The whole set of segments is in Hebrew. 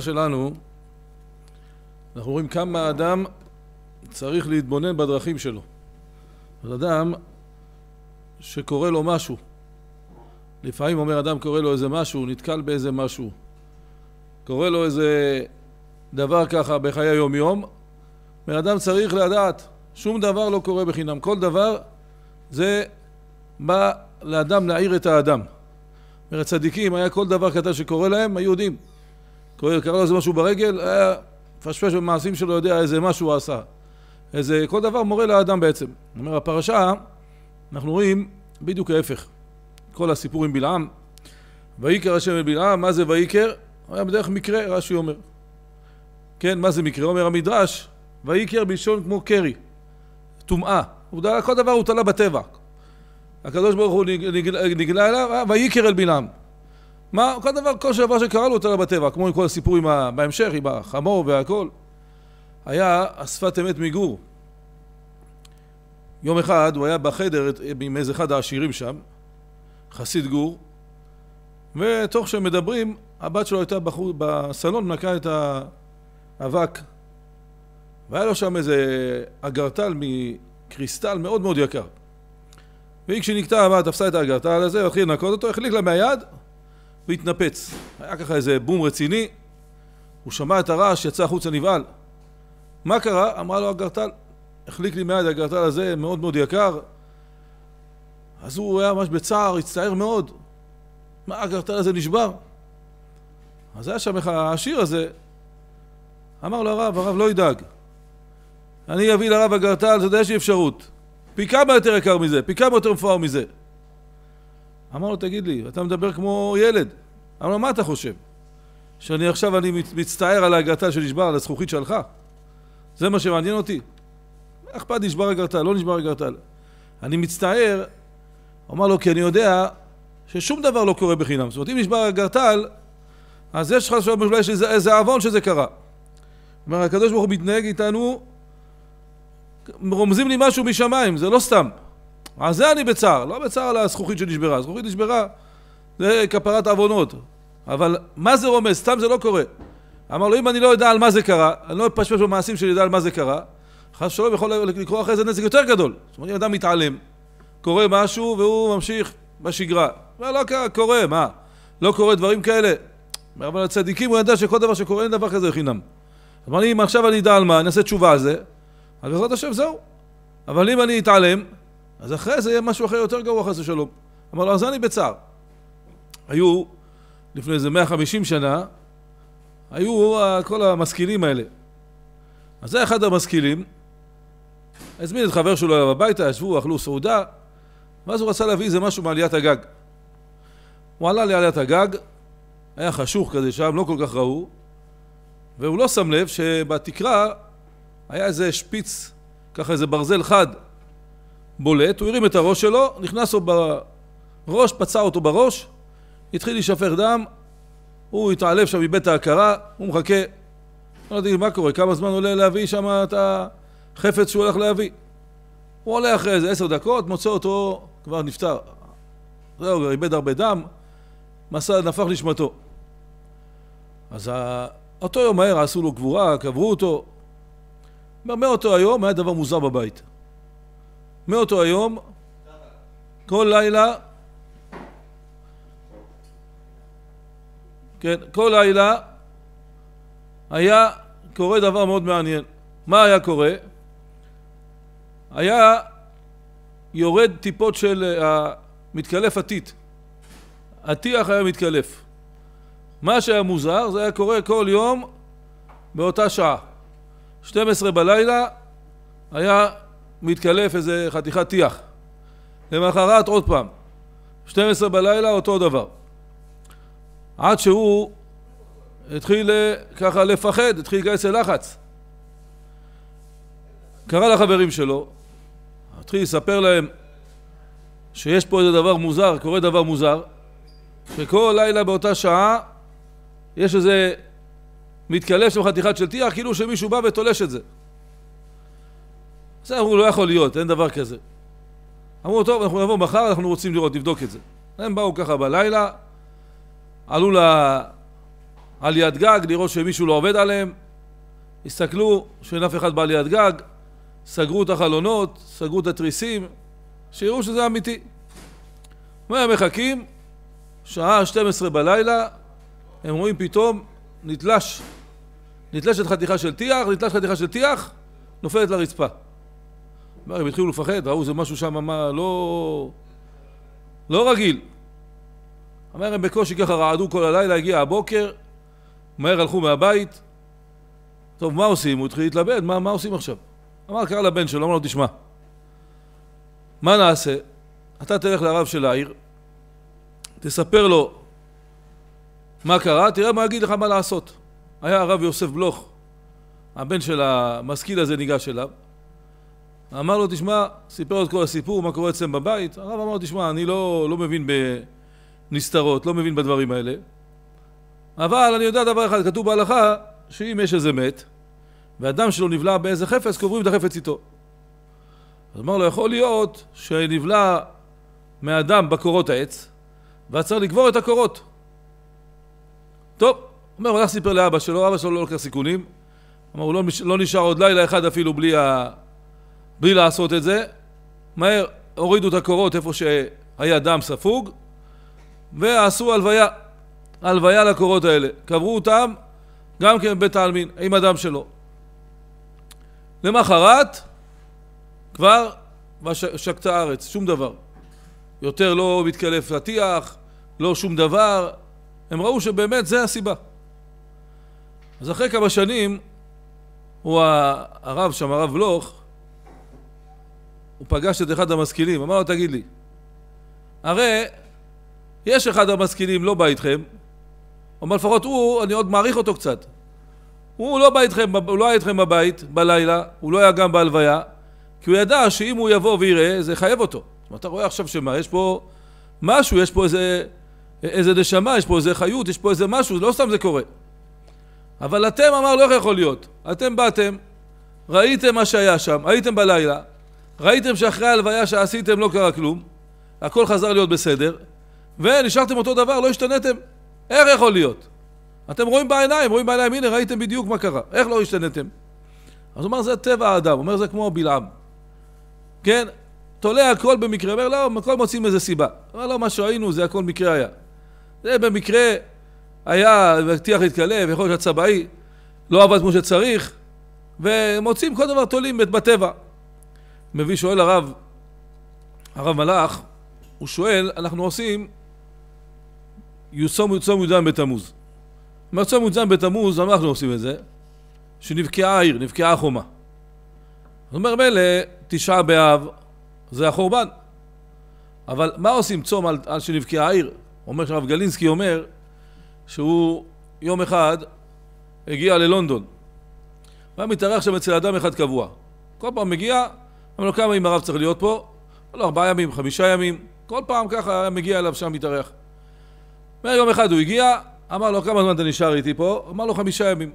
שלנו אנחנו רואים כמה אדם צריך להתבונן בדרכים שלו. אז אדם שקורה לו משהו, לפעמים אומר אדם קורה לו איזה משהו, נתקל באיזה משהו, קורה לו איזה דבר ככה בחיי היום יום, אדם צריך לדעת, שום דבר לא קורה בחינם, כל דבר זה בא לאדם להעיר את האדם. זאת אומרת, היה כל דבר קטן שקורה להם, היו יודעים קורא, קרא לו איזה משהו ברגל, היה אה, פשפש במעשים שלו, יודע איזה משהו הוא עשה. איזה, כל דבר מורה לאדם בעצם. זאת אומרת, הפרשה, אנחנו רואים בדיוק ההפך. כל הסיפור עם בלעם. ויקר השם אל בלעם, מה זה ויקר? הוא היה בדרך מקרה, רש"י אומר. כן, מה זה מקרה? אומר המדרש, ויקר בלשון כמו קרי, טומאה. כל דבר הוא תלה בטבע. הקדוש ברוך הוא נגלה אליו, אה, ויקר אל בלעם. מה, כל דבר, כל שעבר שקרה לו יותר בטבע, כמו עם כל הסיפור עם ה... בהמשך, עם החמור והכל. היה השפת אמת מגור. יום אחד הוא היה בחדר עם איזה אחד העשירים שם, חסיד גור, ותוך שהם מדברים, הבת שלו הייתה בחור, בסלון, מנקה את האבק, והיה לו שם איזה אגרטל מקריסטל מאוד מאוד יקר. והיא כשנקטעה הבאה תפסה את האגרטל הזה, התחיל לנקות אותו, החליק לה מהיד, והתנפץ. היה ככה איזה בום רציני, הוא שמע את הרעש, יצא החוצה נבהל. מה קרה? אמרה לו הגרטל. החליק לי מיד הגרטל הזה, מאוד מאוד יקר. אז הוא היה ממש בצער, הצטער מאוד. מה הגרטל הזה נשבר? אז היה שם איך העשיר הזה, אמר לו הרב, הרב לא ידאג. אני אביא לרב הגרטל, אתה יודע שיש אפשרות. פי כמה יותר יקר מזה, פי כמה יותר מפואר מזה. אמר לו, תגיד לי, אתה מדבר כמו ילד. אמר לו, מה אתה חושב? שאני עכשיו, אני מצטער על האגרטל שנשבר, על הזכוכית שהלכה? זה מה שמעניין אותי? אכפת נשבר אגרטל, לא נשבר אגרטל. אני מצטער, אמר לו, כי אני יודע ששום דבר לא קורה בחינם. זאת אומרת, אם נשבר אגרטל, אז יש לך שם אולי איזה עוון שזה קרה. כלומר, הקדוש ברוך הוא מתנהג איתנו, רומזים לי משהו משמיים, זה לא סתם. על זה אני בצער, לא בצער על הזכוכית שנשברה, הזכוכית נשברה, זה כפרת עוונות. אבל מה זה רומז? סתם זה לא קורה. אמר לו, אם אני לא יודע על מה זה קרה, אני לא אפשפש במעשים שלי, יודע על מה זה קרה, חס ושלום יכול לקרוא אחרי זה נזק יותר גדול. זאת אומרת, אם אדם מתעלם, קורה משהו והוא ממשיך בשגרה. מה לא קרה, קורה, מה? לא קורה דברים כאלה. אבל הצדיקים, הוא ידע שכל דבר שקורה, אין דבר כזה חינם. אמר לי, אם עכשיו אני אדע על מה, אני אעשה תשובה על זה, אז בעזרת השם זהו. אבל אם אני אתעלם, אז אחרי זה יהיה משהו אחר יותר גרוע חס ושלום. אמר לו, אז אני בצער. היו לפני איזה 150 שנה, היו כל המשכילים האלה. אז זה אחד המשכילים, הזמין את חבר שלו אליו הביתה, ישבו, אכלו סעודה, ואז הוא רצה להביא איזה משהו מעליית הגג. הוא עלה לעליית הגג, היה חשוך כזה שם, לא כל כך ראו, והוא לא שם לב שבתקרה היה איזה שפיץ, ככה איזה ברזל חד, בולט, הוא הרים את הראש שלו, נכנס לו בראש, פצע אותו בראש, התחיל להישפך דם, הוא התעלף שם מבית ההכרה, הוא מחכה. לא יודעים מה קורה, כמה זמן עולה להביא שם את החפץ שהוא הולך להביא. הוא עולה אחרי איזה עשר דקות, מוצא אותו כבר נפטר. זהו, איבד הרבה דם, מסע נפח נשמתו. אז אותו יום מהר עשו לו גבורה, קברו אותו. מאותו היום היה דבר מוזר בבית. מאותו היום, כל לילה, כן, כל לילה היה קורה דבר מאוד מעניין. מה היה קורה? היה יורד טיפות של המתקלף אה, הטיט. הטיח היה מתקלף. מה שהיה מוזר, זה היה קורה כל יום באותה שעה. 12 בלילה היה מתקלף איזה חתיכת טיח. למחרת עוד פעם. 12 בלילה אותו דבר. עד שהוא התחיל אה, ככה לפחד, התחיל להיכנס ללחץ. קרא לחברים שלו, התחיל לספר להם שיש פה איזה דבר מוזר, קורה דבר מוזר, שכל לילה באותה שעה יש איזה מתקלף של חתיכת של טיח, כאילו שמישהו בא ותולש את זה. זה אמרו, לא יכול להיות, אין דבר כזה. אמרו, טוב, אנחנו נבוא מחר, אנחנו רוצים לראות, נבדוק את זה. הם באו ככה בלילה, עלו ל... על יד גג לראות שמישהו לא עובד עליהם, הסתכלו שאין אף אחד בעל יד גג, סגרו את החלונות, סגרו את התריסים, שיראו שזה אמיתי. והם מחכים, שעה 12 בלילה, הם רואים פתאום נתלש, נתלשת חתיכה של טיח, נתלשת חתיכה של טיח, נופלת לרצפה. הם התחילו לפחד, ראו זה משהו שם, מה, לא... לא רגיל. אמר הם בקושי ככה רעדו כל הלילה, הגיע הבוקר, מהר הלכו מהבית. טוב, מה עושים? הוא התחיל להתלבט, מה, מה עושים עכשיו? אמר, קרא לבן שלו, אמר לו, תשמע, מה נעשה? אתה תלך לרב של העיר, תספר לו מה קרה, תראה מה יגיד לך מה לעשות. היה הרב יוסף בלוך, הבן של המשכיל הזה ניגש אליו, אמר לו, תשמע, סיפר את כל הסיפור, מה קורה אצלם בבית. הרב אמר לו, תשמע, אני לא, לא מבין בנסתרות, לא מבין בדברים האלה. אבל אני יודע דבר אחד, כתוב בהלכה, שאם יש איזה מת, ואדם שלו נבלע באיזה חפץ, קוברים את החפץ איתו. אז אמר לו, יכול להיות שנבלע מאדם בקורות העץ, ואז צריך לקבור את הקורות. טוב, אומר, הוא הלך סיפר לאבא שלו, אבא שלו לא לוקח סיכונים. אמר, הוא לא, לא נשאר עוד לילה אחד אפילו בלי ה... בלי לעשות את זה, מהר הורידו את הקורות איפה שהיה דם ספוג, ועשו הלוויה, הלוויה לקורות האלה. קברו אותם גם כן בבית העלמין, עם הדם שלו. למחרת, כבר שקטה הארץ, שום דבר. יותר לא מתקלף לטיח, לא שום דבר. הם ראו שבאמת זה הסיבה. אז אחרי כמה שנים, הוא הרב שם, הרב בלוך, הוא פגש את אחד המשכילים, אמר לו תגיד לי, הרי יש אחד המשכילים לא בא איתכם, אבל לפחות הוא, אני עוד מעריך אותו קצת. הוא לא בא איתכם, הוא לא היה איתכם בבית בלילה, הוא לא היה גם בהלוויה, כי הוא ידע שאם הוא יבוא ויראה, זה יחייב אותו. זאת אומרת, אתה רואה עכשיו שמה, יש פה משהו, יש פה איזה, איזה נשמה, יש פה איזה חיות, יש פה איזה משהו, לא סתם זה קורה. אבל אתם, אמר, לא יכול להיות. אתם באתם, ראיתם מה שהיה שם, הייתם בלילה, ראיתם שאחרי ההלוויה שעשיתם לא קרה כלום, הכל חזר להיות בסדר, ונשארתם אותו דבר, לא השתנתם. איך יכול להיות? אתם רואים בעיניים, רואים בעיניים, הנה ראיתם בדיוק מה קרה, איך לא השתנתם? אז הוא אומר זה טבע האדם, אומר זה כמו בלעם. כן, תולה הכל במקרה, אומר לא, הכל מוצאים איזה סיבה. אומר לא, מה שראינו זה הכל מקרה היה. זה במקרה היה, הבטיח להתקלב, יכול להיות שהצבעי לא עבד כמו שצריך, ומוצאים כל דבר תולים בטבע. מביא, שואל הרב, הרב מלאך, הוא שואל, אנחנו עושים יוצום יוצום י"ד בתמוז. מצום י"ז בתמוז, למה אנחנו עושים את זה? שנבקעה העיר, נבקעה החומה. זאת אומרת, מילא תשעה באב זה החורבן. אבל מה עושים צום על, על שנבקעה העיר? אומר שהרב גלינסקי אומר שהוא יום אחד הגיע ללונדון. הוא היה מתארח שם אצל אדם אחד קבוע. כל פעם מגיע, אמר לו, כמה ימים הרב צריך להיות פה? אמר לא, לו, ארבעה ימים, חמישה ימים. כל פעם ככה היה מגיע אליו שם מתארח. מהיום אחד הוא הגיע, אמר לו, כמה זמן אתה נשאר איתי פה? אמר לו, חמישה ימים.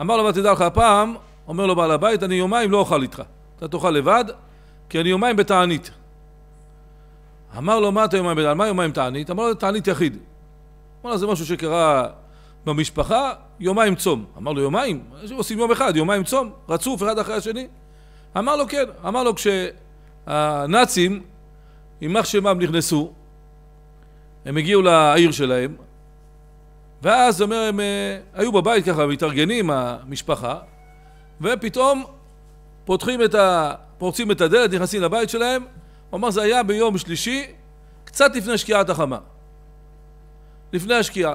אמר לו, תדע לך, הפעם, אומר לו בעל הבית, אני יומיים לא אוכל איתך. אתה תאכל לבד, כי אני יומיים בתענית. אמר לו, מה אתה יומיים בתענית? מה יומיים תענית? אמר לו, תענית יחיד. אמר לו, זה משהו שקרה במשפחה, יומיים צום. אמר לו, יומיים? עושים יום אחד, יומיים צום, רצוף אחד אחרי השני. אמר לו כן, אמר לו כשהנאצים, יימח שמם נכנסו, הם הגיעו לעיר שלהם, ואז אומר, הם אה, היו בבית ככה, מתארגנים, המשפחה, ופתאום פותחים את ה... פורצים את הדלת, נכנסים לבית שלהם, הוא אמר, זה היה ביום שלישי, קצת לפני שקיעת החמה. לפני השקיעה.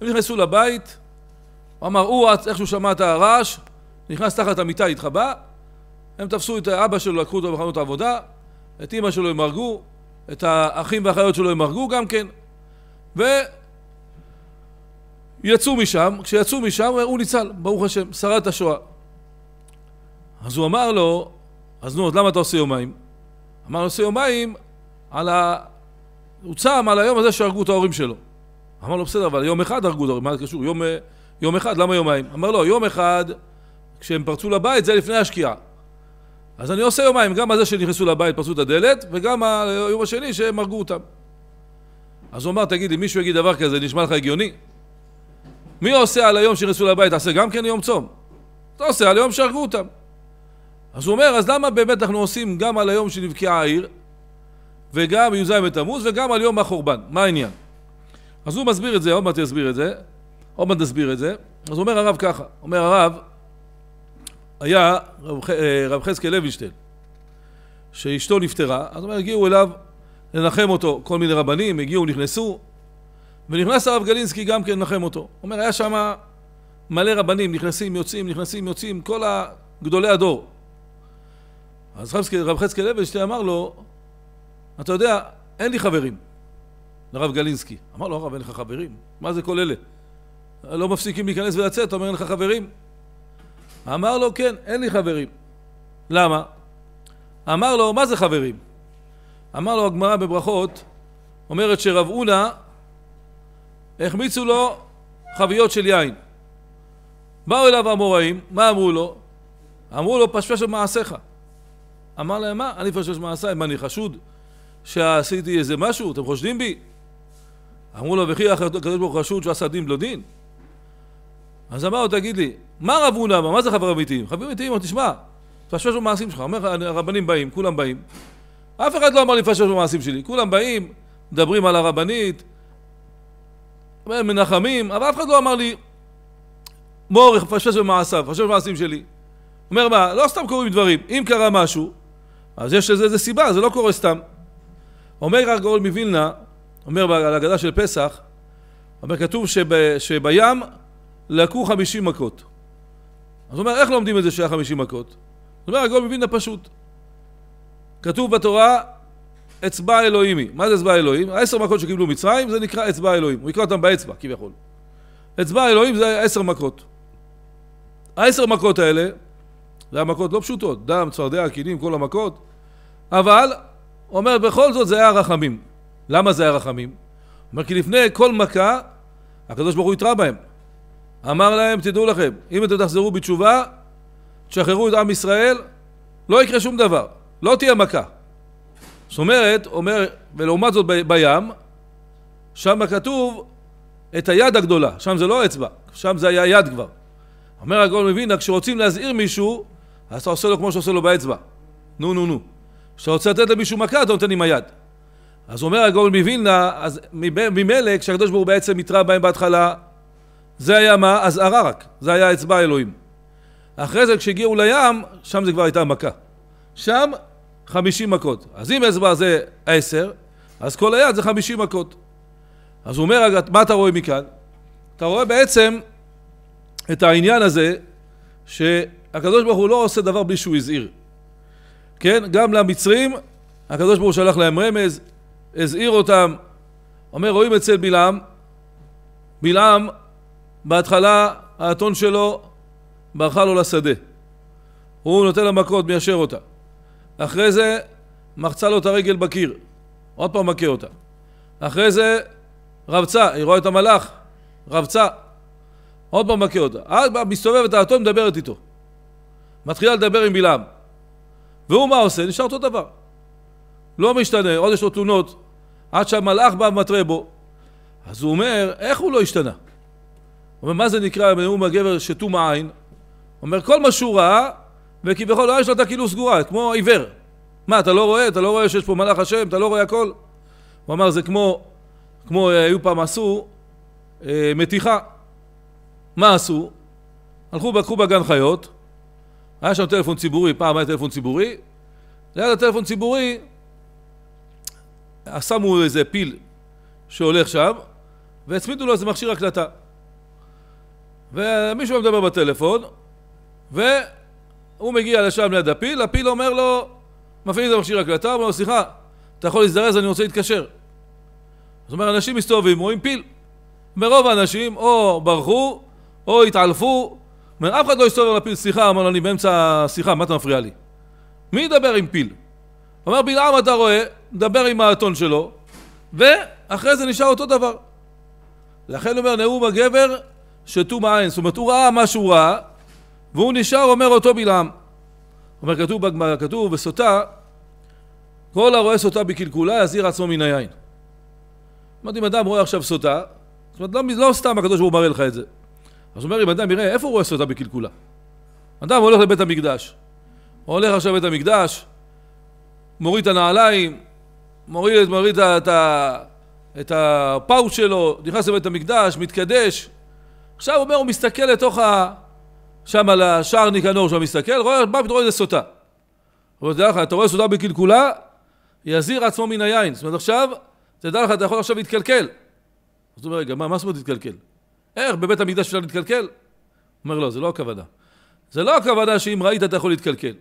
הם נכנסו לבית, הוא אמר, הוא, איך שהוא שמע את הרעש, נכנס תחת המיטה, התחבא, הם תפסו את האבא שלו, לקחו אותו בחנות העבודה, את אימא שלו הם הרגו, את האחים והאחיות שלו הם הרגו גם כן, ויצאו משם, כשיצאו משם הוא ניצל, ברוך השם, שרד את השואה. אז הוא אמר לו, אז נו, אז למה אתה עושה יומיים? אמר לו, עושה יומיים על ה... הוא צם על היום הזה שהרגו את ההורים שלו. אמר לו, בסדר, אבל יום אחד הרגו את ההורים, מה זה קשור? יום, יום אחד, למה יומיים? אמר לו, יום אחד, כשהם פרצו לבית, זה לפני השקיעה. אז אני עושה יומיים, גם על זה שנכנסו לבית, פרצו את הדלת, וגם על היום השני שהם הרגו אותם. אז הוא אמר, תגיד אם מישהו יגיד דבר כזה, נשמע לך הגיוני? מי עושה על היום שנכנסו לבית, תעשה גם כן יום צום? אתה עושה על היום שהרגו אותם. אז הוא אומר, אז למה באמת אנחנו עושים גם על היום שנבקעה העיר, וגם י"ז בתמוז, וגם על יום החורבן? מה העניין? אז הוא מסביר את זה, עוד מעט יסביר את זה, עוד מעט נסביר את זה. אז אומר הרב ככה, אומר הרב, היה אה, רב חזקאל לוינשטיין, שאשתו נפטרה, אז הוא אומר, הגיעו אליו לנחם אותו כל מיני רבנים, הגיעו, נכנסו, ונכנס הרב גלינסקי גם כן לנחם אותו. הוא אומר, היה שם מלא רבנים, נכנסים, יוצאים, נכנסים, יוצאים, כל גדולי הדור. אז רב חזקאל לוינשטיין אמר לו, אתה יודע, אין לי חברים, לרב גלינסקי. אמר לו, הרב, אין לך חברים? מה זה כל אלה? לא מפסיקים להיכנס ולצאת, אתה אומר, אין לך חברים? אמר לו, כן, אין לי חברים. למה? אמר לו, מה זה חברים? אמר לו הגמרא בברכות, אומרת שרב אונה החמיצו לו חביות של יין. באו אליו המוראים, מה אמרו לו? אמרו לו, פשפש במעשיך. אמר להם, מה? אני פשפש במעשיי, מה, אני חשוד? שעשיתי איזה משהו? אתם חושדים בי? אמרו לו, וכי הקדוש ברוך הוא חשוד שעשה דין בלא דין? אז אמר לו, תגיד לי, מה רב הונא אמר? מה זה חברים אמיתיים? חברים אמיתיים, תשמע, תפשפש במעשים שלך. אומר, הרבנים באים, כולם באים. אף אחד לא אמר לי לפשפש במעשים שלי. כולם באים, מדברים על הרבנית, מנחמים, אבל אף אחד לא אמר לי, מורך, פשפש במעשיו, פשפש במעשים שלי. אומר מה, לא סתם קורים דברים, אם קרה משהו, אז יש לזה סיבה, זה לא קורה סתם. אומר הגאון מווילנה, אומר על הגדה של פסח, אומר כתוב שב, שבים לקו חמישים מכות. אז הוא אומר, איך לומדים את זה שהיה חמישים מכות? זאת אומרת, הגול מבין הפשוט. כתוב בתורה, אצבע אלוהים היא. מה זה אצבע אלוהים? העשר מכות שקיבלו מצרים זה נקרא אצבע אלוהים. הוא יקרא אותם באצבע, כביכול. אצבע אלוהים זה עשר מכות. העשר מכות האלה, זה היה מכות לא פשוטות, דם, צפרדע, כינים, כל המכות, אבל, הוא אומר, בכל זאת זה היה רחמים. למה זה היה רחמים? הוא אומר, כי לפני כל מכה, הקדוש ברוך הוא התרה בהם. אמר להם, תדעו לכם, אם אתם תחזרו בתשובה, תשחררו את עם ישראל, לא יקרה שום דבר, לא תהיה מכה. זאת אומרת, אומר, ולעומת זאת ב, בים, שם כתוב את היד הגדולה, שם זה לא אצבע, שם זה היה יד כבר. אומר הגאון מווינה, כשרוצים להזהיר מישהו, אז אתה עושה לו כמו שעושה לו באצבע. נו נו נו. כשאתה רוצה לתת למישהו מכה, אתה נותן עם היד. אז אומר הגאון מווילנה, אז ממילא כשהקדוש ברוך הוא בעצם התרע בהם בהתחלה, זה היה מה? אז רק, זה היה אצבע אלוהים. אחרי זה כשהגיעו לים, שם זה כבר הייתה מכה. שם חמישים מכות. אז אם אצבע זה עשר, אז כל היד זה חמישים מכות. אז הוא אומר, מה אתה רואה מכאן? אתה רואה בעצם את העניין הזה שהקדוש ברוך הוא לא עושה דבר בלי שהוא הזהיר. כן? גם למצרים, הקדוש ברוך הוא שלח להם רמז, הזהיר אותם. אומר, רואים אצל בלעם, בלעם בהתחלה האתון שלו ברחה לו לשדה. הוא נותן לה מכות, מיישר אותה. אחרי זה מחצה לו את הרגל בקיר, עוד פעם מכה אותה. אחרי זה רבצה, היא רואה את המלאך, רבצה, עוד פעם מכה אותה. אז מסתובבת האתון, מדברת איתו. מתחילה לדבר עם בלעם. והוא מה עושה? נשאר אותו דבר. לא משתנה, עוד יש לו תלונות, עד שהמלאך בא ומתרה בו. אז הוא אומר, איך הוא לא השתנה? אומר, מה זה נקרא בנאום הגבר שתום העין? אומר, כל מה שהוא ראה, וכביכול לא העין שלו הייתה כאילו סגורה, כמו עיוור. מה, אתה לא רואה? אתה לא רואה שיש פה מלאך השם? אתה לא רואה הכל? הוא אמר, זה כמו, כמו אה, היו פעם עשו, אה, מתיחה. מה עשו? הלכו, לקחו בגן חיות, היה שם טלפון ציבורי, פעם היה טלפון ציבורי, ליד הטלפון ציבורי שמו איזה פיל שהולך שם, והצמידו לו איזה מכשיר הקלטה. ומישהו מדבר בטלפון, והוא מגיע לשם ליד הפיל, הפיל אומר לו, מפעיל את המכשיר הקלטה, הוא אומר לו, סליחה, אתה יכול להזדרז, אני רוצה להתקשר. זאת אומרת, אנשים מסתובבים, רואים פיל. מרוב האנשים או ברחו, או התעלפו. אומר, אף אחד לא הסתובב לפיל, סליחה, אמר לו, אני באמצע השיחה, מה אתה מפריע לי? מי ידבר עם פיל? אומר בלעם אתה רואה, מדבר עם האתון שלו, ואחרי זה נשאר אותו דבר. לכן אומר נאום הגבר שתום העין, זאת אומרת הוא ראה מה שהוא ראה והוא נשאר אומר אותו בלעם. אומר כתוב בגמרא, כתוב בסוטה כל הרואה סוטה בקלקולה יזהיר עצמו מן היין. זאת אומרת אם אדם רואה עכשיו סוטה, זאת אומרת לא, לא סתם הקדוש ברוך הוא מראה לך את זה. אז הוא אומר אם אדם יראה איפה הוא רואה סוטה בקלקולה. אדם הולך לבית המקדש, הוא הולך עכשיו לבית המקדש, מוריד את הנעליים, מוריד, מוריד את, את, את הפאוט שלו, נכנס לבית המקדש, מתקדש, עכשיו הוא אומר, הוא מסתכל לתוך ה... שם על השער ניקנור שם מסתכל, רואה, מה פתאום איזה סוטה. הוא אומר, תדע לך, אתה רואה סוטה בקלקולה, יזהיר עצמו מן היין. זאת אומרת, עכשיו, תדע לך, אתה יכול עכשיו להתקלקל. אז הוא אומר, רגע, מה, מה זאת אומרת להתקלקל? איך, בבית המקדש אפשר להתקלקל? הוא אומר, לא, זה לא הכוונה. זה לא הכוונה שאם ראית אתה יכול להתקלקל.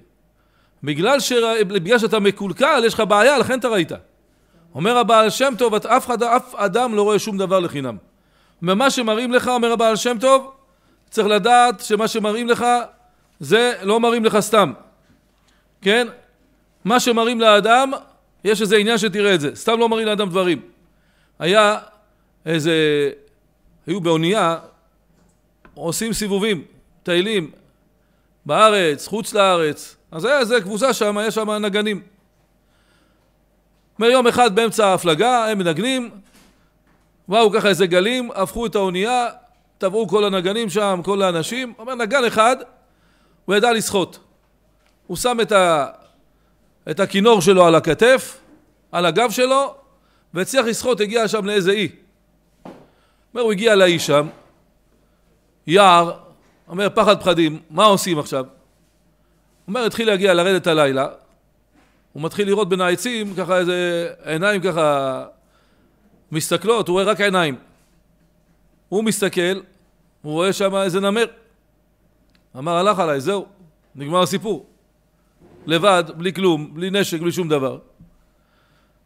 בגלל, שרא... בגלל שאתה מקולקל, יש לך בעיה, לכן אתה ראית. אומר הבעל שם טוב, אף, אף אדם לא רואה שום דבר לחינם. ומה שמראים לך, אומר הבעל שם טוב, צריך לדעת שמה שמראים לך זה לא מראים לך סתם, כן? מה שמראים לאדם, יש איזה עניין שתראה את זה, סתם לא מראים לאדם דברים. היה איזה, היו באונייה, עושים סיבובים, טיילים, בארץ, חוץ לארץ, אז היה איזה קבוצה שם, יש שם נגנים. מיום אחד באמצע ההפלגה, הם מנגנים, באו ככה איזה גלים, הפכו את האונייה, טבעו כל הנגנים שם, כל האנשים. אומר, נגן אחד, הוא ידע לשחות. הוא שם את, ה... את הכינור שלו על הכתף, על הגב שלו, והצליח לשחות, הגיע שם לאיזה אי. אומר, הוא הגיע לאי שם, יער, אומר, פחד פחדים, מה עושים עכשיו? אומר, התחיל להגיע, לרדת הלילה, הוא מתחיל לראות בין העצים, ככה איזה עיניים ככה מסתכלות, הוא רואה רק עיניים. הוא מסתכל, הוא רואה שם איזה נמר. אמר, הלך עליי, זהו, נגמר הסיפור. לבד, בלי כלום, בלי נשק, בלי שום דבר. הוא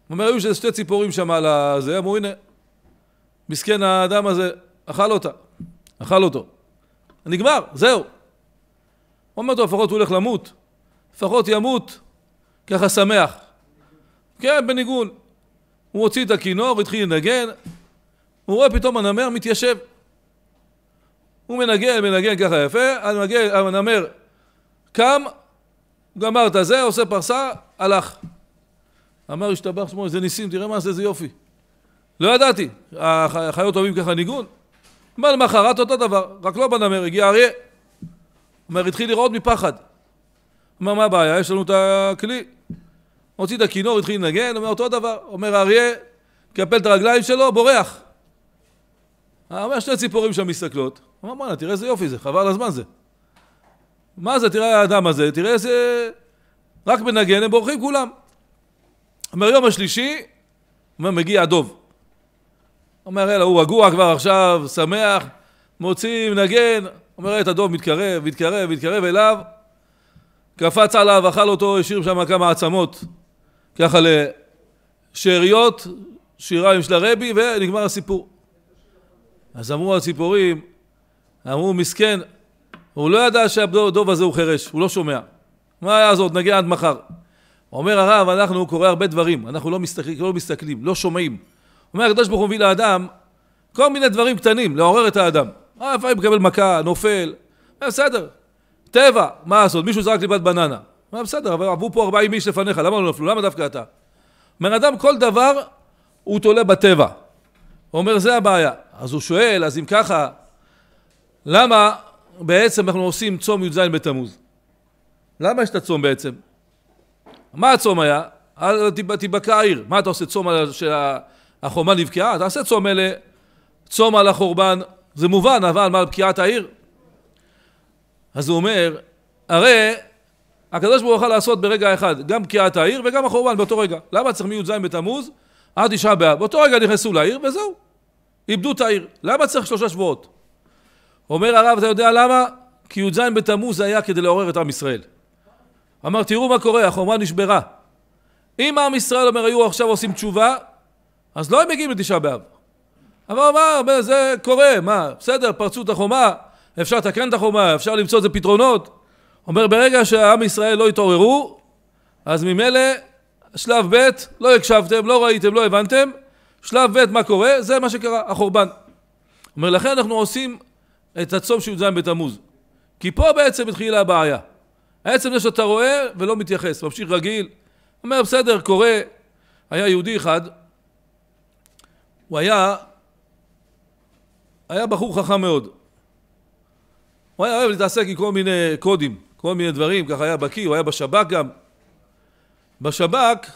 אומר, היו שתי ציפורים שם על הזה, אמרו, הנה, מסכן האדם הזה, אכל אותה, אכל אותו. נגמר, זהו. הוא אומר, טוב, לפחות הוא הולך למות, לפחות ימות, ככה שמח. כן, בניגון. הוא הוציא את הכינור, התחיל לנגן, הוא רואה פתאום הנמר מתיישב. הוא מנגן, מנגן ככה יפה, המנגן, הנמר קם, גמר את הזה, עושה פרסה, הלך. אמר, השתבח שמו, איזה ניסים, תראה מה זה, איזה יופי. לא ידעתי, החיות אוהבים ככה ניגון. אמר למחרת אותו דבר, רק לא בנמר, הגיע אריה. אומר, התחיל לרעוד מפחד. אמר, מה הבעיה? יש לנו את הכלי. הוציא את הכינור, התחיל לנגן, אומר אותו דבר, אומר האריה, מקפל את הרגליים שלו, בורח. אה, אומר שתי ציפורים שם מסתכלות, אמר בואנה, תראה איזה יופי זה, חבל הזמן זה. מה זה, תראה האדם הזה, תראה איזה... רק מנגן, הם בורחים כולם. אומר, יום השלישי, אומר, מגיע הדוב. אומר, אלא, הוא רגוע כבר עכשיו, שמח, מוציא, מנגן. אומר, את הדוב מתקרב, מתקרב, מתקרב אליו, קפץ עליו, אכל אותו, השאיר שם כמה עצמות ככה לשאריות, שיריים של הרבי, ונגמר הסיפור. אז אמרו הציפורים, אמרו מסכן, הוא לא ידע שהדוב הזה הוא חירש, הוא לא שומע. מה יעזור, נגיע עד מחר. אומר הרב, אנחנו קורא הרבה דברים, אנחנו לא מסתכלים, לא, מסתכלים, לא שומעים. אומר הקדוש ברוך הוא מביא לאדם כל מיני דברים קטנים, לעורר את האדם. אה, לפעמים מקבל מכה, נופל, בסדר. טבע, מה לעשות, מישהו זרק לי בת בננה. אומר, בסדר, אבל עברו פה ארבעים איש לפניך, למה לא נפלו? למה דווקא אתה? בן אדם כל דבר הוא תולה בטבע. הוא אומר, זה הבעיה. אז הוא שואל, אז אם ככה, למה בעצם אנחנו עושים צום י"ז בתמוז? למה יש את הצום בעצם? מה הצום היה? תיבקע העיר. מה אתה עושה צום על שהחומה נבקעה? אתה עושה צום אלה, צום על החורבן, זה מובן, אבל מה על בקיעת העיר? אז הוא אומר, הרי הקדוש ברוך הוא יוכל לעשות ברגע אחד גם בקיעת העיר וגם החורבן באותו רגע. למה צריך מי"ז בתמוז עד תשעה באב? באותו רגע נכנסו לעיר וזהו, איבדו את העיר. למה צריך שלושה שבועות? אומר הרב, אתה יודע למה? כי י"ז בתמוז היה כדי לעורר את עם ישראל. אמר, תראו מה קורה, החורבן נשברה. אם עם ישראל, אומר, היו עכשיו עושים תשובה, אז לא הם מגיעים לתשעה באב. אבל מה, זה קורה, מה, בסדר, פרצו את החומה, אפשר לתקן את החומה, אפשר למצוא איזה פתרונות. אומר, ברגע שהעם ישראל לא התעוררו, אז ממילא שלב ב', לא הקשבתם, לא ראיתם, לא הבנתם, שלב ב', מה קורה? זה מה שקרה, החורבן. אומר, לכן אנחנו עושים את הצום של י"ז בתמוז. כי פה בעצם התחילה הבעיה. עצם זה שאתה רואה ולא מתייחס, ממשיך רגיל. אומר, בסדר, קורה. היה יהודי אחד, הוא היה, היה בחור חכם מאוד. הוא היה אוהב להתעסק עם כל מיני קודים. כל מיני דברים, ככה היה בקיא, הוא היה בשב"כ גם. בשב"כ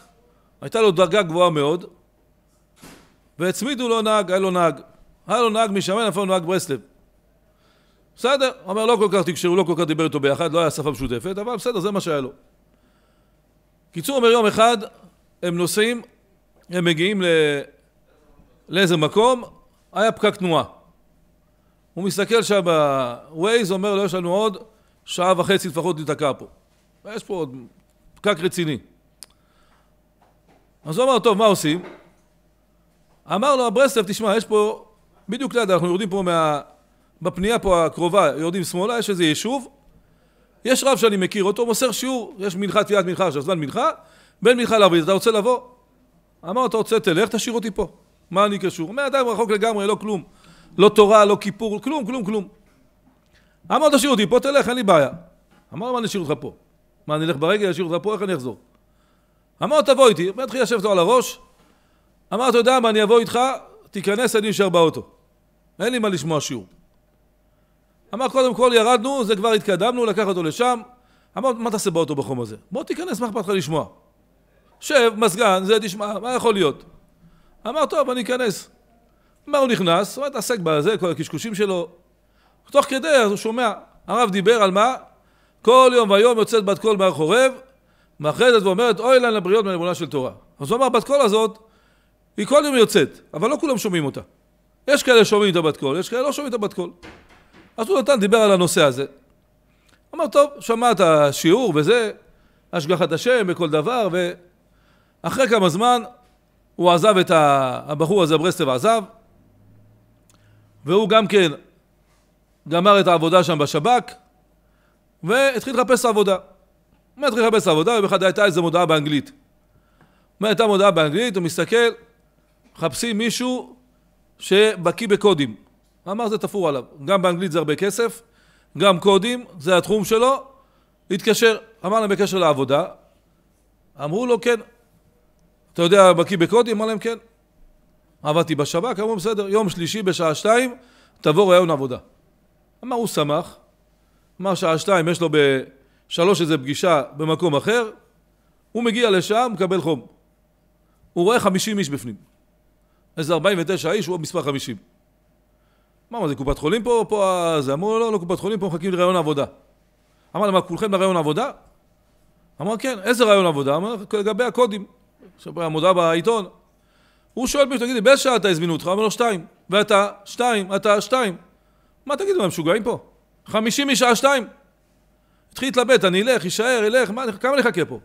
הייתה לו דרגה גבוהה מאוד, והצמידו לו נהג, היה לו נהג. היה לו נהג משמן, אפילו לא נהג ברסלב. בסדר, אומר לא כל כך תקשרו, לא כל כך דיבר איתו ביחד, לא היה שפה משותפת, אבל בסדר, זה מה שהיה לו. קיצור, אומר יום אחד, הם נוסעים, הם מגיעים ל... לאיזה מקום, היה פקק תנועה. הוא מסתכל שם בווייז, אומר לו, יש לנו עוד שעה וחצי לפחות ניתקע פה. ויש פה עוד פקק רציני. אז הוא אמר, טוב, מה עושים? אמר לו הברסלב, תשמע, יש פה, בדיוק ליד, אנחנו יורדים פה מה... בפנייה פה הקרובה, יורדים שמאלה, יש איזה יישוב, יש רב שאני מכיר אותו, מוסר שיעור, יש מנחה, תפילת מנחה עכשיו, זמן מנחה, בין מנחה לעבוד, אתה רוצה לבוא? אמר, אתה רוצה, תלך, תשאיר אותי פה. מה אני קשור? אומר, אדם רחוק לגמרי, לא כלום. לא תורה, לא כיפור, כלום, כלום, כלום. אמרת תשאיר אותי פה, תלך, אין לי בעיה. אמר, מה אני אשאיר אותך פה? מה, אני אלך ברגל, אשאיר אותך פה, איך אני אחזור? אמר, תבוא איתי. הוא מתחיל לשבת לו על הראש. אמר, אתה יודע מה, אני אבוא איתך, תיכנס, אני אשאר באוטו. אין לי מה לשמוע שיעור. אמר, קודם כל ירדנו, זה כבר התקדמנו, לקח אותו לשם. אמר, מה תעשה באוטו בחום הזה? בוא תיכנס, מה אכפת לך לשמוע? שב, מזגן, זה תשמע, מה יכול להיות? אמר, טוב, אני אכנס. אמר, הוא נכנס, הוא התעסק בזה, כל הקשקושים שלו, תוך כדי אז הוא שומע, הרב דיבר על מה? כל יום ויום יוצאת בת קול מהר חורב, מאחדת ואומרת אוי לן לבריות מלבונה של תורה. אז הוא אמר, בת קול הזאת, היא כל יום יוצאת, אבל לא כולם שומעים אותה. יש כאלה שומעים את הבת קול, יש כאלה לא שומעים את הבת קול. אז הוא נתן, דיבר על הנושא הזה. אמר, טוב, שמעת שיעור וזה, השגחת השם וכל דבר, ואחרי כמה זמן הוא עזב את הבחור הזה, ברסלב עזב, והוא גם כן גמר את העבודה שם בשב"כ, והתחיל לחפש עבודה. הוא התחיל לחפש עבודה, ובכלל הייתה איזו מודעה באנגלית. הייתה מודעה באנגלית, הוא מסתכל, מחפשים מישהו שבקיא בקודים. אמר זה תפור עליו, גם באנגלית זה הרבה כסף, גם קודים, זה התחום שלו, התקשר, אמר להם בקשר לעבודה, אמרו לו כן. אתה יודע, בקיא בקודים? אמר להם כן. עבדתי בשב"כ, אמרו בסדר, יום שלישי בשעה שתיים, תבוא ראיון עבודה. אמר, הוא שמח? אמר שעה שתיים יש לו בשלוש איזה פגישה במקום אחר, הוא מגיע לשם, מקבל חום. הוא רואה חמישים איש בפנים. איזה ארבעים ותשע איש, הוא מספר חמישים. אמר, מה זה קופת חולים פה? פה אה, זה אמרו לו, לא, לא קופת חולים, פה מחכים לרעיון עבודה. אמר להם, כולכם לרעיון עבודה? אמר, כן, איזה רעיון עבודה? אמר, לגבי הקודים. עכשיו, המודעה בעיתון. הוא שואל מישהו, תגיד לי, באיזה שעה אתה הזמינו אותך? אמר לו, שתיים. ואתה, שתיים, אתה, שתיים. מה תגידו, הם משוגעים פה? חמישים משעה שתיים? התחיל להתלבט, אני אלך, אשאר, אלך, מה, כמה נחכה פה?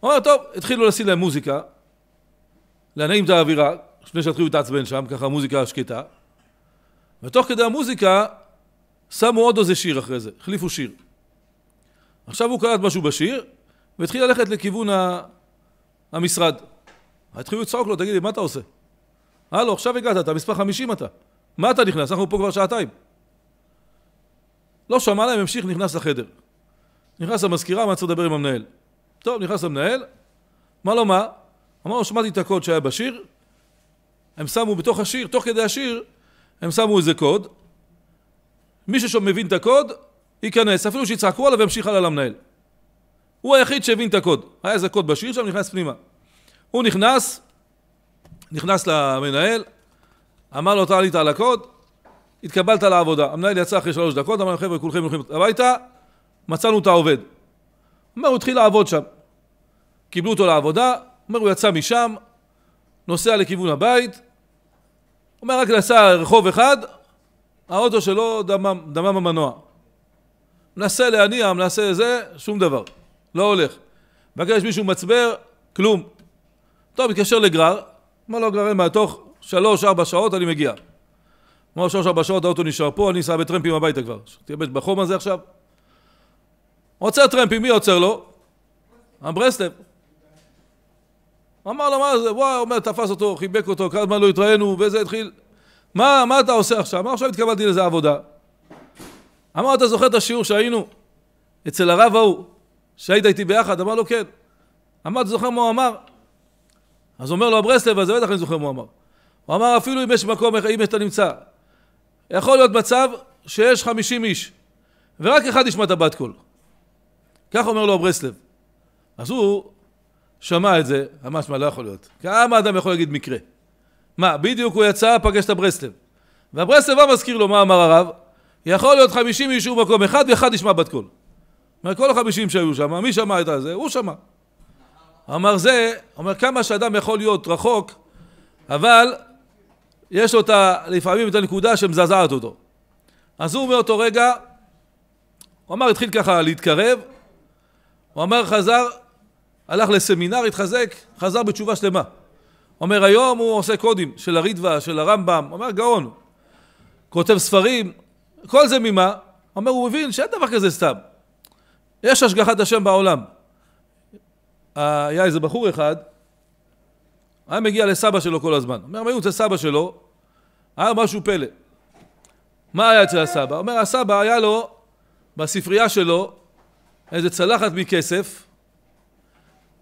הוא אומר, טוב, התחילו לשים להם מוזיקה, להנעים את האווירה, לפני שהתחילו להתעצבן שם, ככה המוזיקה שקטה, ותוך כדי המוזיקה שמו עוד איזה שיר אחרי זה, החליפו שיר. עכשיו הוא קלט משהו בשיר, והתחיל ללכת לכיוון ה... המשרד. התחילו לצעוק לו, תגיד לי, מה אתה עושה? הלו, עכשיו הגעת, אתה מספר 50 אתה. מה אתה נכנס? אנחנו פה כבר שעתיים. לא שמע להם, המשיך, נכנס לחדר. נכנס למזכירה, מה צריך לדבר עם המנהל? טוב, נכנס למנהל, מה לא מה? אמר לו, שמעתי את הקוד שהיה בשיר, הם שמו בתוך השיר, תוך כדי השיר, הם שמו איזה קוד, מי ששם מבין את הקוד, ייכנס, אפילו שיצעקו עליו וימשיך הלאה למנהל. הוא היחיד שהבין את הקוד, היה איזה קוד בשיר שם, נכנס פנימה. הוא נכנס, נכנס למנהל, אמר לו, תעלית על הקוד, התקבלת לעבודה. המנהל יצא אחרי שלוש דקות, אמר לו, חבר'ה, כולכם הולכים הביתה, מצאנו את העובד. אמר, הוא התחיל לעבוד שם. קיבלו אותו לעבודה, אומר, הוא יצא משם, נוסע לכיוון הבית, אומר, רק נסע רחוב אחד, האוטו שלו דמם, דמם המנוע. מנסה להניע, מנסה זה, שום דבר. לא הולך. מבקש מישהו מצבר, כלום. טוב, מתקשר לגרר, אמר לו, גרר מה, תוך שלוש-ארבע שעות אני מגיע. כמו שלוש-ארבע שעות האוטו נשאר פה, אני אסע בטרמפים הביתה כבר. תייבש בחום הזה עכשיו. עוצר טרמפים, מי עוצר לו? הברסלב. אמר לו, מה זה, וואי, אומר, תפס אותו, חיבק אותו, כמה זמן לא התראינו, וזה התחיל. מה, מה אתה עושה עכשיו? מה עכשיו התקבלתי לזה עבודה? אמר, אתה זוכר את השיעור שהיינו אצל הרב ההוא, שהיית איתי ביחד? אמר לו, כן. אמר, אתה זוכר מה הוא אמר? אז אומר לו הברסלב אז בטח אני זוכר מה הוא אמר. הוא אמר אפילו אם יש מקום, אם אתה נמצא. יכול להיות מצב שיש חמישים איש, ורק אחד ישמע את הבת קול. כך אומר לו ברסלב. אז הוא שמע את זה, אמר, שמע, לא יכול להיות. כמה אדם יכול להגיד מקרה? מה, בדיוק הוא יצא, פגש את הברסלב. והברסלב, מה לא מזכיר לו? מה אמר הרב? יכול להיות חמישים איש הוא מקום אחד, ואחד ישמע בת קול. אומר, כל החמישים שהיו שם, מי שמע את זה? הוא שמע. אמר זה, אומר, כמה שאדם יכול להיות רחוק, אבל יש לו את ה, לפעמים את הנקודה שמזעזעת אותו. אז הוא מאותו רגע, הוא אמר, התחיל ככה להתקרב, הוא אמר, חזר, הלך לסמינר, התחזק, חזר בתשובה שלמה. הוא אומר, היום הוא עושה קודים של הרידווה, של הרמב"ם, הוא אומר, גאון. כותב ספרים, כל זה ממה? הוא אומר, הוא מבין שאין דבר כזה סתם. יש השגחת השם בעולם. היה איזה בחור אחד, היה מגיע לסבא שלו כל הזמן. אומר, הם היו אצל סבא שלו, היה משהו פלא. מה היה אצל הסבא? אומר, הסבא היה לו בספרייה שלו איזה צלחת מכסף,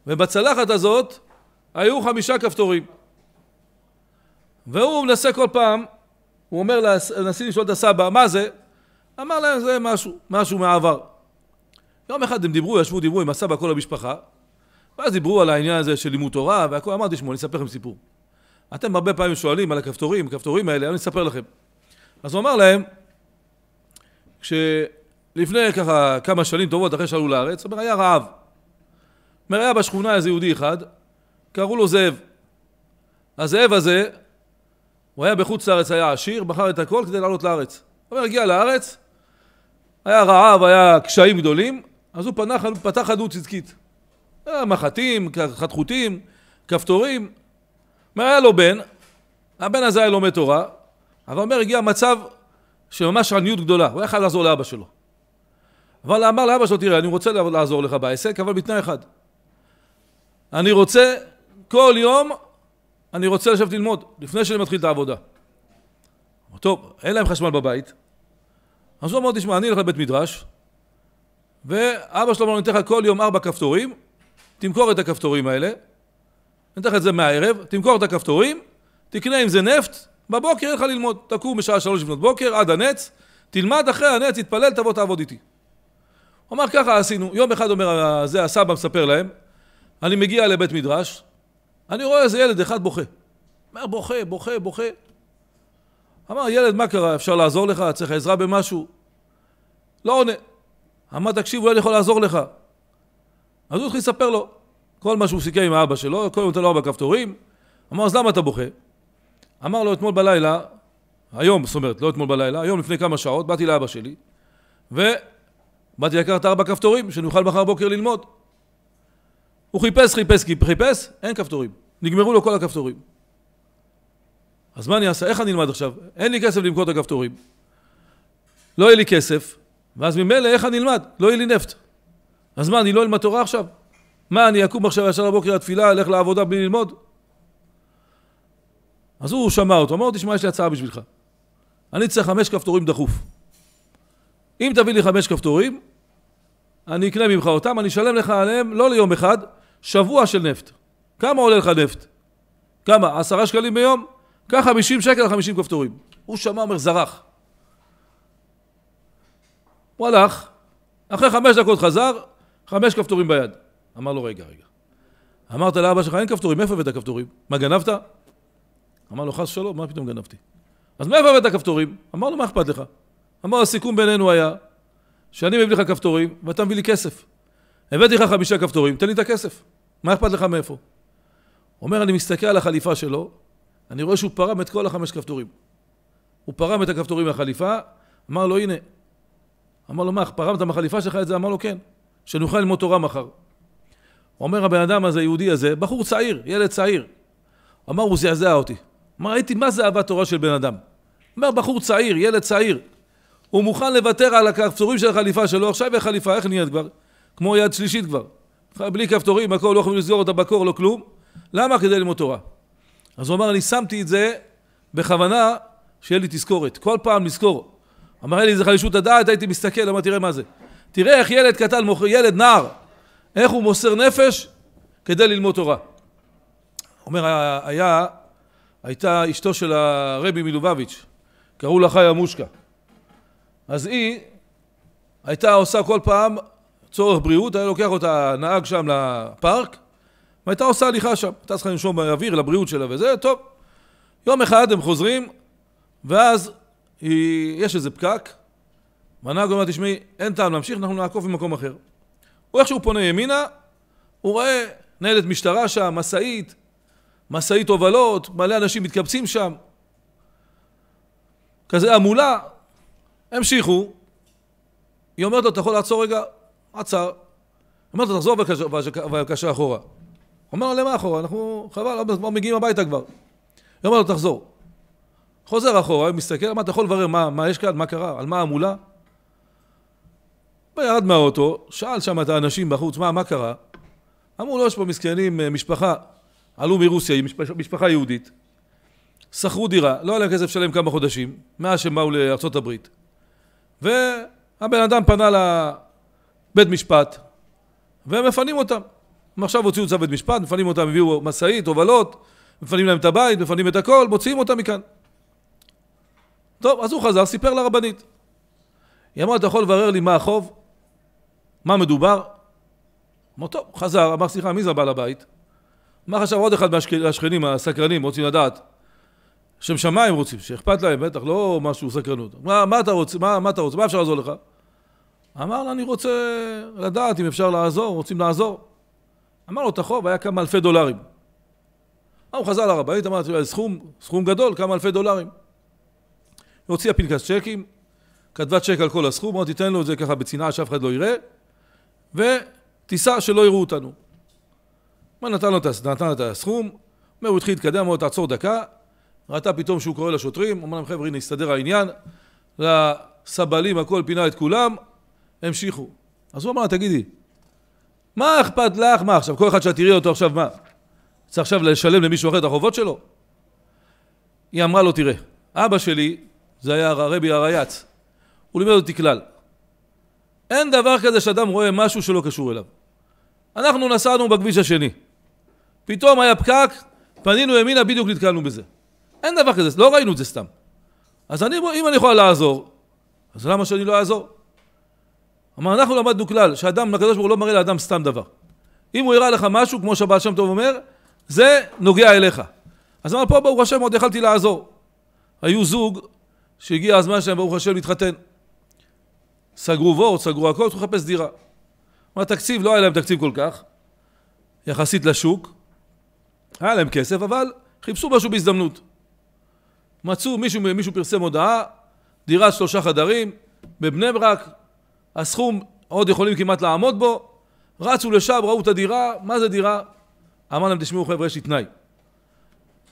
ובצלחת הזאת היו חמישה כפתורים. והוא מנסה כל פעם, הוא אומר, לנשיא לשאול את הסבא, מה זה? אמר להם, זה משהו, משהו מהעבר. יום אחד הם דיברו, ישבו, דיברו עם הסבא, כל המשפחה, ואז דיברו על העניין הזה של לימוד תורה והכל, אמרתי, תשמעו, אני אספר לכם סיפור. אתם הרבה פעמים שואלים על הכפתורים, הכפתורים האלה, אני אספר לכם. אז הוא אמר להם, כשלפני ככה כמה שנים טובות אחרי שעלו לארץ, הוא אומר, היה רעב. אומר, היה בשכונה איזה יהודי אחד, קראו לו זאב. הזאב הזה, הוא היה בחוץ לארץ, היה עשיר, בחר את הכל כדי לעלות לארץ. הוא אומר, הגיע לארץ, היה רעב, היה קשיים גדולים, אז הוא פנח, פתח חנות צדקית. אה, מחטים, חתחותים, כפתורים. אומר, היה לו בן, הבן הזה היה לומד תורה, אבל אומר, הגיע מצב שממש עניות גדולה, הוא היה חייב לעזור לאבא שלו. אבל אמר לאבא שלו, תראה, אני רוצה לעזור לך בעסק, אבל בתנאי אחד. אני רוצה, כל יום, אני רוצה לשבת ללמוד, לפני שאני מתחיל את העבודה. טוב, אין להם חשמל בבית, אז הוא אמר, תשמע, אני אלך לבית מדרש, ואבא שלו אמר, אני אתן לך כל יום ארבע כפתורים, תמכור את הכפתורים האלה, אני אתן לך את זה מהערב, תמכור את הכפתורים, תקנה עם זה נפט, בבוקר אין לך ללמוד, תקום בשעה שלוש לפנות בוקר עד הנץ, תלמד אחרי הנץ, תתפלל, תבוא תעבוד איתי. הוא אמר ככה עשינו, יום אחד אומר זה הסבא מספר להם, אני מגיע לבית מדרש, אני רואה איזה ילד אחד בוכה, אומר בוכה, בוכה, בוכה, אמר ילד מה קרה, אפשר לעזור לך, צריך עזרה במשהו? לא עונה, אמר תקשיב אולי לא אני יכול לעזור לך, אז הוא התחיל לספר לו כל מה שהוא סיכם עם האבא שלו, כל יום נותן לו ארבע כפתורים. אמר, אז למה אתה בוכה? אמר לו, אתמול בלילה, היום, זאת אומרת, לא אתמול בלילה, היום לפני כמה שעות, באתי לאבא שלי, ובאתי לקחת ארבע כפתורים, שנוכל מחר בוקר ללמוד. הוא חיפש, חיפש, חיפש, אין כפתורים. נגמרו לו כל הכפתורים. אז מה אני אעשה? איך אני אלמד עכשיו? אין לי כסף למכור את הכפתורים. לא יהיה לי כסף, ואז ממילא איך אני אלמד? לא יהיה לי נפט. אז מה, אני לא אלמד תורה עכשיו? מה, אני אקום עכשיו ישר בבוקר לתפילה, אלך לעבודה בלי ללמוד? אז הוא שמע אותו, אמר לו, תשמע, יש לי הצעה בשבילך. אני צריך חמש כפתורים דחוף. אם תביא לי חמש כפתורים, אני אקנה ממך אותם, אני אשלם לך עליהם, לא ליום אחד, שבוע של נפט. כמה עולה לך נפט? כמה? עשרה שקלים ביום? קח חמישים שקל על חמישים כפתורים. הוא שמע, אומר, זרח. הוא הלך, אחרי חמש דקות חזר, חמש כפתורים ביד. אמר לו, רגע, רגע. אמרת לאבא שלך, אין כפתורים, מאיפה הבאת כפתורים? מה, גנבת? אמר לו, חס ושלום, מה פתאום גנבתי? אז מאיפה הבאת כפתורים? אמר לו, מה אכפת לך? אמר, הסיכום בינינו היה שאני מביא לך כפתורים ואתה מביא לי כסף. הבאתי לך חמישה כפתורים, תן לי את הכסף. מה אכפת לך מאיפה? הוא אומר, אני מסתכל על החליפה שלו, אני רואה שהוא פרם את כל החמש כפתורים. הוא פרם את הכפתורים מהחליפה, אמר לו, הנה. אמר לו, מה, פרמת מהחליפה שלך את זה? אמר לו, כן. שנוכל ללמוד תורה מחר. אומר הבן אדם הזה, היהודי הזה, בחור צעיר, ילד צעיר. אמר, הוא זעזע אותי. אמר, ראיתי מה זה אהבת תורה של בן אדם. אומר, בחור צעיר, ילד צעיר. הוא מוכן לוותר על הכפתורים של החליפה שלו, עכשיו יהיה חליפה, איך נהיית כבר? כמו יד שלישית כבר. בלי כפתורים, הכל, לא יכולים לסגור אותה בקור, לא כלום. למה? כדי ללמוד תורה. אז הוא אמר, אני שמתי את זה בכוונה שיהיה לי תזכורת. כל פעם לזכור. אמר לי, זה חלישות הדעת, הייתי מסתכל, אמרתי, תראה מה זה. תראה איך ילד קטן, ילד נער, איך הוא מוסר נפש כדי ללמוד תורה. אומר, היה, הייתה אשתו של הרבי מלובביץ', קראו לה חיה מושקה. אז היא הייתה עושה כל פעם צורך בריאות, היה לוקח אותה נהג שם לפארק, והייתה עושה הליכה שם, הייתה צריכה לנשום באוויר לבריאות שלה וזה, טוב. יום אחד הם חוזרים, ואז היא, יש איזה פקק, והנהג אומר, תשמעי, אין טעם להמשיך, אנחנו נעקוף במקום אחר. הוא איכשהו פונה ימינה, הוא רואה ניידת משטרה שם, משאית, משאית הובלות, מלא אנשים מתקבצים שם, כזה המולה. המשיכו, היא אומרת לו, אתה יכול לעצור רגע? עצר. אומרת לו, תחזור בבקשה אחורה. אומר לו, למה אחורה? אנחנו, חבל, כבר מגיעים הביתה כבר. היא אומרת לו, תחזור. חוזר אחורה, מסתכל, מה אתה יכול לברר, מה, מה יש כאן, מה קרה, על מה המולה? ירד מהאוטו, שאל שם את האנשים בחוץ, מה, מה קרה? אמרו לו, יש פה מסכנים, אה, משפחה, עלו מרוסיה, משפח, משפחה יהודית, שכרו דירה, לא היה להם כסף שלם כמה חודשים, מאז שהם באו לארצות הברית, והבן אדם פנה לבית משפט, והם מפנים אותם. הם עכשיו הוציאו צו בית משפט, מפנים אותם, הביאו משאית, הובלות, מפנים להם את הבית, מפנים את הכל, מוציאים אותם מכאן. טוב, אז הוא חזר, סיפר לרבנית. היא אמרה, אתה יכול לברר לי מה החוב? מה מדובר? אמר, טוב, חזר, אמר, סליחה, מי זה הבעל הבית? מה חשב עוד אחד מהשכנים, הסקרנים, רוצים לדעת? שם שמיים רוצים, שאכפת להם, בטח, לא משהו סקרנות. מה, מה אתה רוצה, מה, מה אתה רוצה, מה אפשר לעזור לך? אמר לה, אני רוצה לדעת אם אפשר לעזור, רוצים לעזור. אמר לו, את החוב היה כמה אלפי דולרים. אמר, הוא חזר לרבנית, אמר, תראה, סכום, סכום גדול, כמה אלפי דולרים. היא הוציאה פנקס צ'קים, כתבה צ'ק על כל הסכום, אמרתי, תן לו את זה ככה בצנעה שאף אחד לא יראה. וטיסה שלא יראו אותנו. מה נתן לו, נתן את הסכום, אומר, הוא התחיל להתקדם, אמר תעצור דקה, ראתה פתאום שהוא קורא לשוטרים, אמר להם, חבר'ה, הנה, הסתדר העניין, לסבלים, הכל פינה את כולם, המשיכו. אז הוא אמר, תגידי, מה אכפת לך? מה עכשיו, כל אחד שאת תראי אותו עכשיו, מה? צריך עכשיו לשלם למישהו אחר את החובות שלו? היא אמרה לו, תראה, אבא שלי, זה היה הרבי הרייץ, הוא לימד אותי כלל. אין דבר כזה שאדם רואה משהו שלא קשור אליו. אנחנו נסענו בכביש השני. פתאום היה פקק, פנינו ימינה, בדיוק נתקלנו בזה. אין דבר כזה, לא ראינו את זה סתם. אז אני, אם אני יכול לעזור, אז למה שאני לא אעזור? אמר, אנחנו למדנו כלל, שאדם, הקדוש ברוך הוא לא מראה לאדם סתם דבר. אם הוא יראה לך משהו, כמו שהבעל שם טוב אומר, זה נוגע אליך. אז אמר, פה ברוך השם עוד יכלתי לעזור. היו זוג שהגיע הזמן שלהם, ברוך השם, להתחתן. סגרו וורט, סגרו הכל, צריכים לחפש דירה. כלומר, תקציב, לא היה להם תקציב כל כך, יחסית לשוק. היה להם כסף, אבל חיפשו משהו בהזדמנות. מצאו, מישהו, מישהו פרסם הודעה, דירה שלושה חדרים, בבני ברק, הסכום עוד יכולים כמעט לעמוד בו, רצו לשם, ראו את הדירה, מה זה דירה? אמר להם, תשמעו חבר'ה, יש לי תנאי.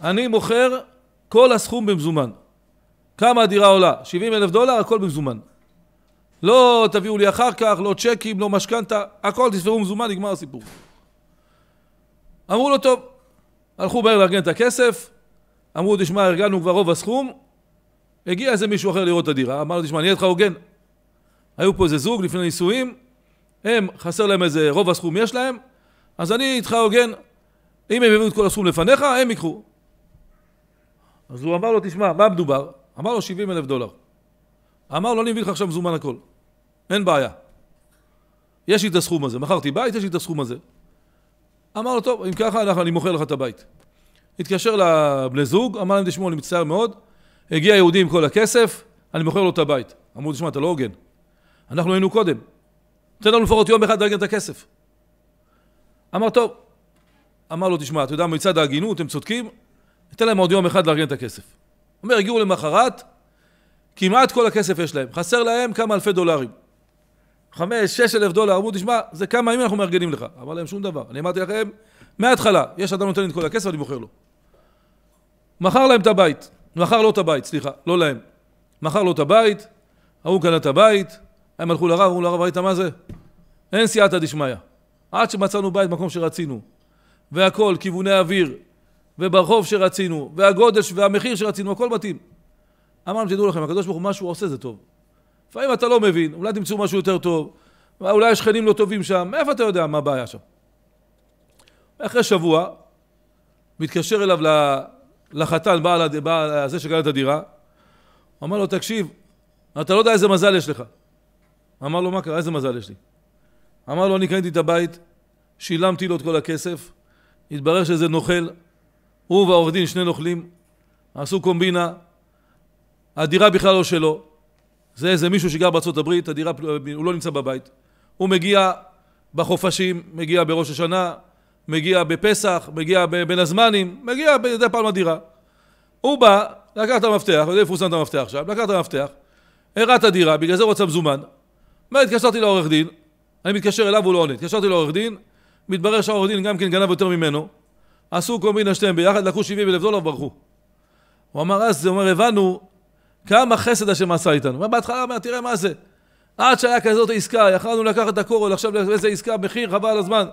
אני מוכר כל הסכום במזומן. כמה הדירה עולה? 70 אלף דולר, הכל במזומן. לא תביאו לי אחר כך, לא צ'קים, לא משכנתה, הכל תספרו מזומן, נגמר הסיפור. אמרו לו, טוב, הלכו מהר לארגן את הכסף, אמרו, תשמע, ארגנו כבר רוב הסכום, הגיע איזה מישהו אחר לראות את הדירה, אמר לו, תשמע, אני אהיה לך הוגן. היו פה איזה זוג לפני נישואים, הם, חסר להם איזה, רוב הסכום יש להם, אז אני איתך הוגן, אם הם יביאו את כל הסכום לפניך, הם ייקחו. אז הוא אמר לו, תשמע, מה מדובר? אמר לו, 70 אלף דולר. אמר לו, אני מביא לך עכשיו מזומן הכל. אין בעיה. יש לי את הסכום הזה, מכרתי בית, יש לי את הסכום הזה. אמר לו, טוב, אם ככה, אנחנו, אני מוכר לך את הבית. התקשר לבני זוג, אמר להם, תשמעו, אני מצטער מאוד, הגיע יהודי עם כל הכסף, אני מוכר לו את הבית. אמרו, תשמע, אתה לא הוגן. אנחנו היינו קודם. תן לנו לפחות יום אחד לארגן את הכסף. אמר, טוב. אמר לו, תשמע, אתה יודע, מצד ההגינות, הם צודקים, ניתן להם עוד יום אחד לארגן את הכסף. אומר, הגיעו למחרת, כמעט כל הכסף יש להם, חסר להם כמה אלפי דולרים. חמש, שש אלף דולר, אמרו, תשמע, זה כמה ימים אנחנו מארגנים לך. אמר להם, שום דבר. אני אמרתי לכם, מההתחלה, יש אדם נותן לי את כל הכסף, אני מוכר לו. מכר להם את הבית, מכר לו לא את הבית, סליחה, לא להם. מכר לו את הבית, ההוא קנה את הבית, הם הלכו לרב, אמרו לרב, ראית מה זה? אין סייעתא דשמיא. עד שמצאנו בית במקום שרצינו, והכל, כיווני אוויר, וברחוב שרצינו, והגודש והמחיר שרצינו, הכל מתאים. אמרנו, תדעו לכם, הקדוש ברוך הוא, מה שהוא עושה זה טוב. לפעמים אתה לא מבין, אולי תמצאו משהו יותר טוב, אולי השכנים לא טובים שם, מאיפה אתה יודע מה הבעיה שם? אחרי שבוע, מתקשר אליו לחתן, בעל, בעל זה שקנה את הדירה, הוא אמר לו, תקשיב, אתה לא יודע איזה מזל יש לך. אמר לו, מה קרה, איזה מזל יש לי? אמר לו, אני קניתי את הבית, שילמתי לו את כל הכסף, התברר שזה נוכל, הוא והעורך דין, שני נוכלים, עשו קומבינה, הדירה בכלל לא שלו, זה איזה מישהו שגר בארצות הברית, הדירה, הוא לא נמצא בבית. הוא מגיע בחופשים, מגיע בראש השנה, מגיע בפסח, מגיע בין הזמנים, מגיע בידי פעם הדירה. הוא בא, לקח את המפתח, איפה הוא שם את המפתח שם, לקח את המפתח, הראה את הדירה, בגלל זה הוא רצה מזומן. אומר, התקשרתי לעורך דין, אני מתקשר אליו הוא לא עונה, התקשרתי לעורך דין, מתברר שהעורך דין גם כן גנב יותר ממנו, עשו קומבינה שתיהם ביחד, לקחו 70 אלף דולר וברחו. הוא אמר אז, זה אומר, הבנו כמה חסד השם עשה איתנו. אומר הוא אומר, תראה מה זה. עד שהיה כזאת עסקה, יכלנו לקחת את הקורל, עכשיו לאיזה עסקה, מחיר, חבל הזמן.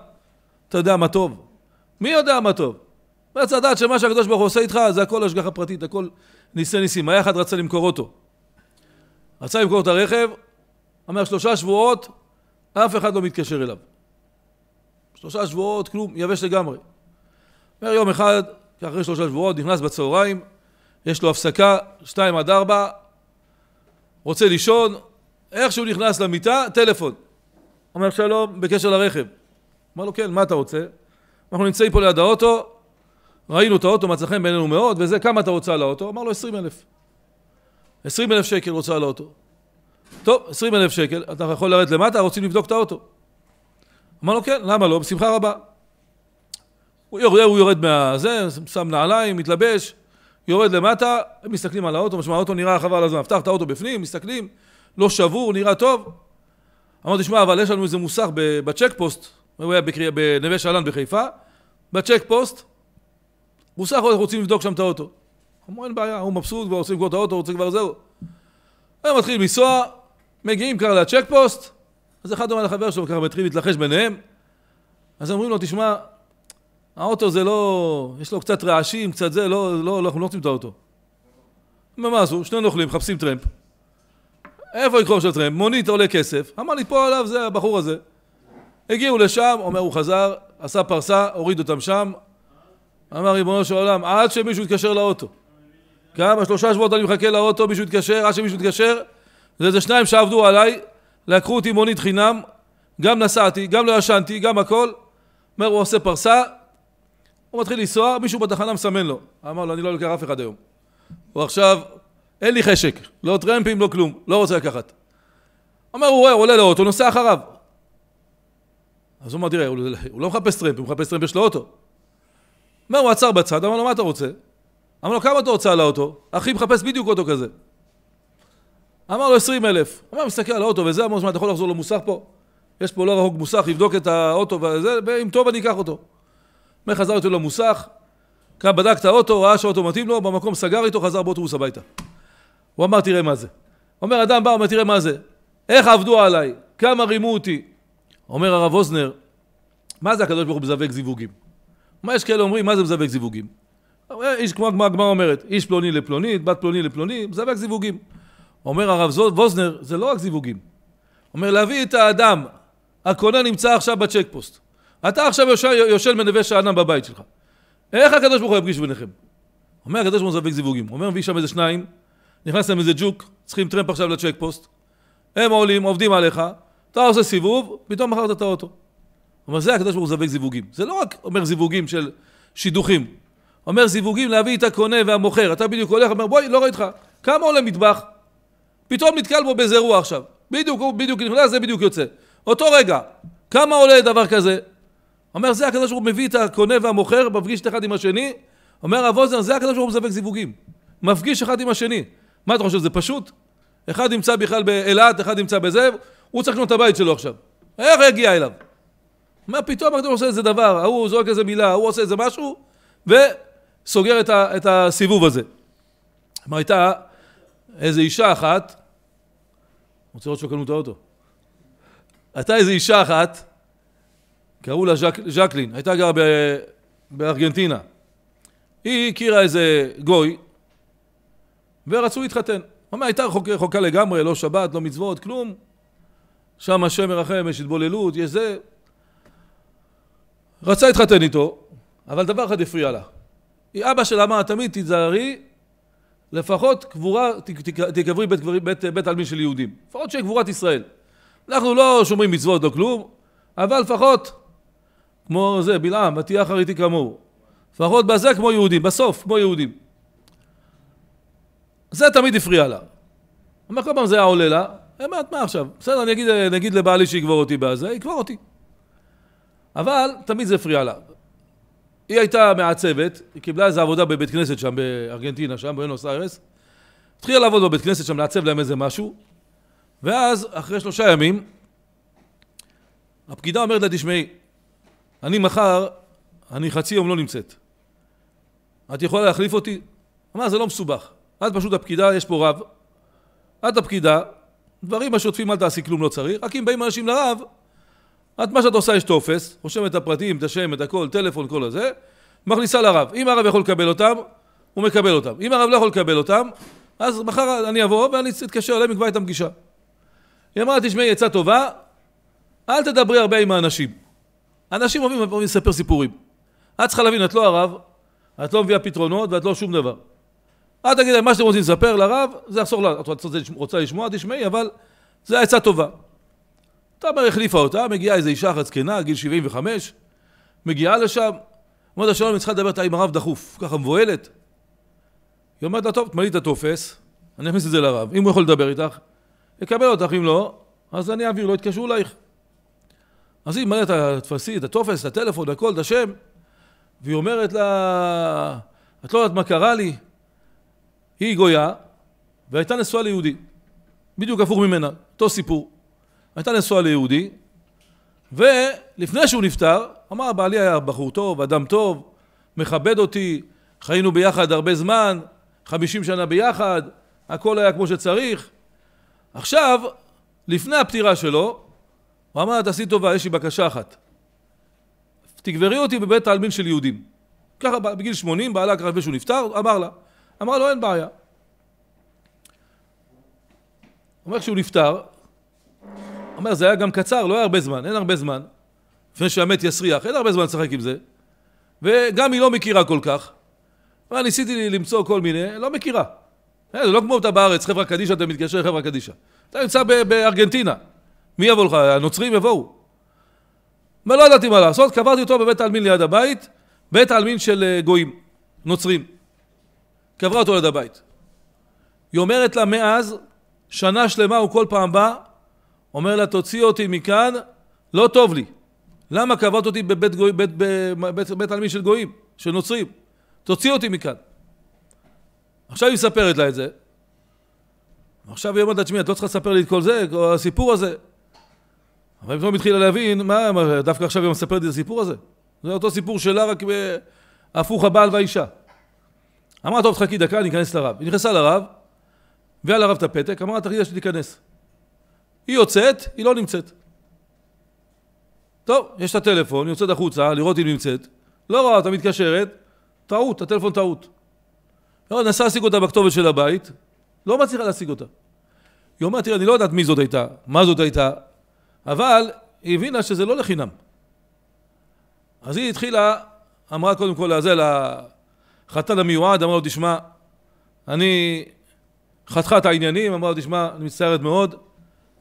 אתה יודע מה טוב. מי יודע מה טוב? רצה לדעת שמה שהקדוש ברוך הוא עושה איתך זה הכל השגחה פרטית, הכל ניסי ניסים. היה אחד רצה למכור אותו. רצה למכור את הרכב, אמר שלושה שבועות, אף אחד לא מתקשר אליו. שלושה שבועות, כלום, יבש לגמרי. אומר יום אחד, אחרי שלושה שבועות, נכנס בצהריים, יש לו הפסקה, שתיים עד ארבע, רוצה לישון, איך שהוא נכנס למיטה, טלפון. אומר שלום, בקשר לרכב. אמר לו, כן, מה אתה רוצה? אנחנו נמצאים פה ליד האוטו, ראינו את האוטו, מצא חן בעינינו מאוד, וזה, כמה אתה רוצה על האוטו? אמר לו, עשרים אלף. עשרים אלף שקל רוצה על האוטו. טוב, עשרים אלף שקל, אתה יכול לרדת למטה, רוצים לבדוק את האוטו. אמר לו, כן, למה לא? בשמחה רבה. הוא יורד, הוא יורד מהזה, שם נעליים, מתלבש, יורד למטה, הם מסתכלים על האוטו, משמע האוטו נראה חבל הזמן, פתח את האוטו בפנים, מסתכלים, לא שבור, נראה טוב. אמרתי, שמע, אבל יש לנו איזה מוסך בצ'ק פוסט, הוא היה בקרי... בנווה שאלן בחיפה, בצ'ק פוסט, מוסך רוצים לבדוק שם את האוטו. אמרו, אין בעיה, הוא מבסוט, כבר רוצים לקרוא את האוטו, רוצה כבר זהו. הם מתחילים לנסוע, מגיעים ככה לצ'ק פוסט, אז אחד אומר לחבר שלו, ככה מתחיל להתלחש ביניהם, אז אומרים לו, תשמע, האוטו זה לא, יש לו קצת רעשים, קצת זה, לא, לא, לא אנחנו לא רוצים את האוטו. ומה עשו? שני נוכלים, מחפשים טרמפ. איפה יקחו של טרמפ? מונית עולה כסף. אמר לי, פה עליו זה הבחור הזה. הגיעו לשם, אומר, הוא חזר, עשה פרסה, הוריד אותם שם. אמר, ריבונו של עולם, עד שמישהו יתקשר לאוטו. כמה? שלושה שבועות אני מחכה לאוטו, מישהו יתקשר, עד שמישהו יתקשר. זה איזה שניים שעבדו עליי, לקחו אותי מונית חינם, גם נסעתי, גם לא ישנתי, גם הכל. אומר, הוא עושה פרסה, הוא מתחיל לנסוע, מישהו בתחנה מסמן לו. אמר לו, אני לא לוקח אף אחד היום. הוא עכשיו, אין לי חשק, לא טרמפים, לא כלום, לא רוצה לקחת. אומר, הוא רואה, עולה לאוטו, נוסע אחריו. אז הוא אמר, תראה, הוא, לא, הוא לא מחפש טרמפים, הוא מחפש טרמפ, יש לו אוטו. אומר, הוא עצר בצד, אמר לו, מה אתה רוצה? אמר לו, כמה אתה רוצה על האוטו? אחי מחפש בדיוק אוטו כזה. אמר לו, עשרים אלף. אמר, מסתכל על האוטו וזה, אמר לו, אתה יכול לחזור למוסך פה? יש פה לא רחוק מוסך, יבדוק את האוטו וזה, ואם טוב אני אקח אותו. אומר, חזרתי למוסך, כאן בדק את האוטו, ראה שהאוטו מתאים לו, במקום סגר איתו, חזר באוטובוס הביתה. הוא אמר, תראה מה זה. אומר, אדם בא, אומר, תראה מה זה. איך עבדו עליי? כמה רימו אותי? אומר הרב אוזנר, מה זה הקדוש ברוך הוא מזווק זיווגים? מה יש כאלה אומרים, מה זה מזווק זיווגים? אה, איש, כמו הגמרא אומרת, איש פלוני לפלונית, בת פלוני לפלוני, מזווק זיווגים. אומר הרב ווזנר, זה לא רק זיווגים. אומר, להביא את האדם, הקונה נמצא עכשיו בצ'ק פוסט. אתה עכשיו יושל, יושל מנווה שאנם בבית שלך. איך הקדוש ברוך הוא יפגיש ביניכם? אומר הקדוש ברוך הוא זוויג זיווגים. הוא אומר מביא שם איזה שניים, נכנס להם איזה ג'וק, צריכים טרמפ עכשיו לצ'ק פוסט. הם עולים, עובדים עליך, אתה עושה סיבוב, פתאום מכרת את האוטו. אומר זה הקדוש ברוך הוא זוויג זיווגים. זה לא רק אומר זיווגים של שידוכים. אומר זיווגים להביא את הקונה והמוכר. אתה בדיוק הולך, אומר בואי, לא ראיתך. כמה עולה מטבח? פתאום נתקל בו באיזה אירוע עכשיו. בדיוק, בדיוק בדיוק, זה בדיוק יוצא. אותו רגע, כמה עולה דבר כזה? אומר זה הקדוש ברוך הוא מביא את הקונה והמוכר, מפגיש את אחד עם השני, אומר הרב אוזן זה הקדוש ברוך הוא מספק זיווגים, מפגיש אחד עם השני. מה אתה חושב, זה פשוט? אחד נמצא בכלל באילת, אחד נמצא בזה, הוא צריך לקנות את הבית שלו עכשיו. איך הוא יגיע אליו? מה פתאום הקדוש עושה איזה דבר, ההוא זורק איזה מילה, ההוא עושה איזה משהו, וסוגר את, ה, את הסיבוב הזה. כלומר הייתה איזה אישה אחת, רוצה לראות שקנו את האוטו. הייתה איזה אישה אחת, קראו לה ז'ק, ז'קלין, הייתה גרה ב, בארגנטינה. היא הכירה איזה גוי, ורצו להתחתן. אומר, הייתה רחוקה, רחוקה לגמרי, לא שבת, לא מצוות, כלום. שם השם מרחם, יש התבוללות, יש זה. רצה להתחתן איתו, אבל דבר אחד הפריע לה. היא אבא שלה אמר, תמיד תיזהרי, לפחות קבורה, תקברי בית, בית, בית, בית עלמין של יהודים. לפחות שיהיה קבורת ישראל. אנחנו לא שומרים מצוות, לא כלום, אבל לפחות כמו זה, בלעם, ותהיה אחריתי כמוהו. לפחות בזה כמו יהודים, בסוף כמו יהודים. זה תמיד הפריע לה. אומר, כל פעם זה היה עולה לה, אמרת, מה עכשיו? בסדר, אני אגיד, אני אגיד לבעלי שיקבור אותי בזה, יקבור אותי. אבל תמיד זה הפריע לה. היא הייתה מעצבת, היא קיבלה איזו עבודה בבית כנסת שם, בארגנטינה, שם, בואנוס איירס. התחילה לעבוד בבית כנסת שם, לעצב להם איזה משהו, ואז, אחרי שלושה ימים, הפקידה אומרת לה, תשמעי, אני מחר, אני חצי יום לא נמצאת. את יכולה להחליף אותי? אמרה, זה לא מסובך. את פשוט הפקידה, יש פה רב. את הפקידה, דברים השוטפים אל תעשי כלום, לא צריך. רק אם באים אנשים לרב, את מה שאת עושה יש טופס, רושמת את הפרטים, את השם, את הכל, טלפון, כל הזה, מכניסה לרב. אם הרב יכול לקבל אותם, הוא מקבל אותם. אם הרב לא יכול לקבל אותם, אז מחר אני אבוא ואני אתקשר אליהם, יקבע איתם פגישה. היא אמרה, תשמעי, עצה טובה, אל תדברי הרבה עם האנשים. אנשים אוהבים לספר סיפורים. את צריכה להבין, את לא הרב, את לא מביאה פתרונות ואת לא שום דבר. את תגיד להם, מה שאתם רוצים לספר לרב, זה יחסוך לה. את רוצה רוצה לשמוע, תשמעי, אבל זה עצה טובה. אתה אומר, החליפה אותה, מגיעה איזו אישה אחת זקנה, גיל 75, מגיעה לשם, אומרת השלום, היא צריכה לדבר איתה עם הרב דחוף, ככה מבוהלת. היא אומרת לה, טוב, תמלאי את הטופס, אני אכניס את זה לרב, אם הוא יכול לדבר איתך, יקבל אותך, אם לא, אז אני אעביר לו, לא יתקשרו אלייך. אז היא מראה את הטפסית, הטופס, את הטלפון, את הכל, את השם, והיא אומרת לה, את לא יודעת מה קרה לי? היא גויה, והייתה נשואה ליהודי. בדיוק הפוך ממנה, אותו סיפור. הייתה נשואה ליהודי, ולפני שהוא נפטר, אמר בעלי היה בחור טוב, אדם טוב, מכבד אותי, חיינו ביחד הרבה זמן, חמישים שנה ביחד, הכל היה כמו שצריך. עכשיו, לפני הפטירה שלו, הוא אמר, תעשי טובה, יש לי בקשה אחת. תגברי אותי בבית העלמין של יהודים. ככה בגיל 80, בעלה ככה לפני שהוא נפטר, אמר לה. אמרה לו, אין בעיה. אומר שהוא נפטר, אומר, זה היה גם קצר, לא היה הרבה זמן, אין הרבה זמן. לפני שהמת יסריח, אין הרבה זמן לשחק עם זה. וגם היא לא מכירה כל כך. אבל ניסיתי למצוא כל מיני, לא מכירה. אה, זה לא כמו אתה בארץ, חברה קדישא, אתה מתקשר לחברה קדישא. אתה נמצא בארגנטינה. מי יבוא לך? הנוצרים יבואו. ולא ידעתי מה לעשות, קברתי אותו בבית העלמין ליד הבית, בית העלמין של אה, גויים, נוצרים. קברה אותו ליד הבית. היא אומרת לה מאז, שנה שלמה הוא כל פעם בא, אומר לה תוציא אותי מכאן, לא טוב לי. למה קברת אותי בבית, גוי, בית, בית, בית עלמין של גויים, של נוצרים? תוציא אותי מכאן. עכשיו היא מספרת לה את זה. עכשיו היא אומרת לה, תשמעי, את לא צריכה לספר לי את כל זה, כל הסיפור הזה. אבל פתאום התחילה לא להבין, מה, דווקא עכשיו היא מספרת את הסיפור הזה? זה אותו סיפור שלה, רק הפוך הבעל והאישה. אמרה, טוב, תחכי דקה, אני אכנס לרב. היא נכנסה לרב, והיה לרב את הפתק, אמרה, תחכי שתיכנס. היא יוצאת, היא לא נמצאת. טוב, יש את הטלפון, היא יוצאת החוצה, לראות אם נמצאת. לא רואה אותה מתקשרת, טעות, הטלפון טעות. לא, נסה להשיג אותה בכתובת של הבית, לא מצליחה להשיג אותה. היא אומרת, תראה, אני לא יודעת מי זאת הייתה, מה זאת הייתה, אבל היא הבינה שזה לא לחינם. אז היא התחילה, אמרה קודם כל לזה, לחתן המיועד, אמרה לו, תשמע, אני... חתכה את העניינים, אמרה לו, תשמע, אני מצטערת מאוד,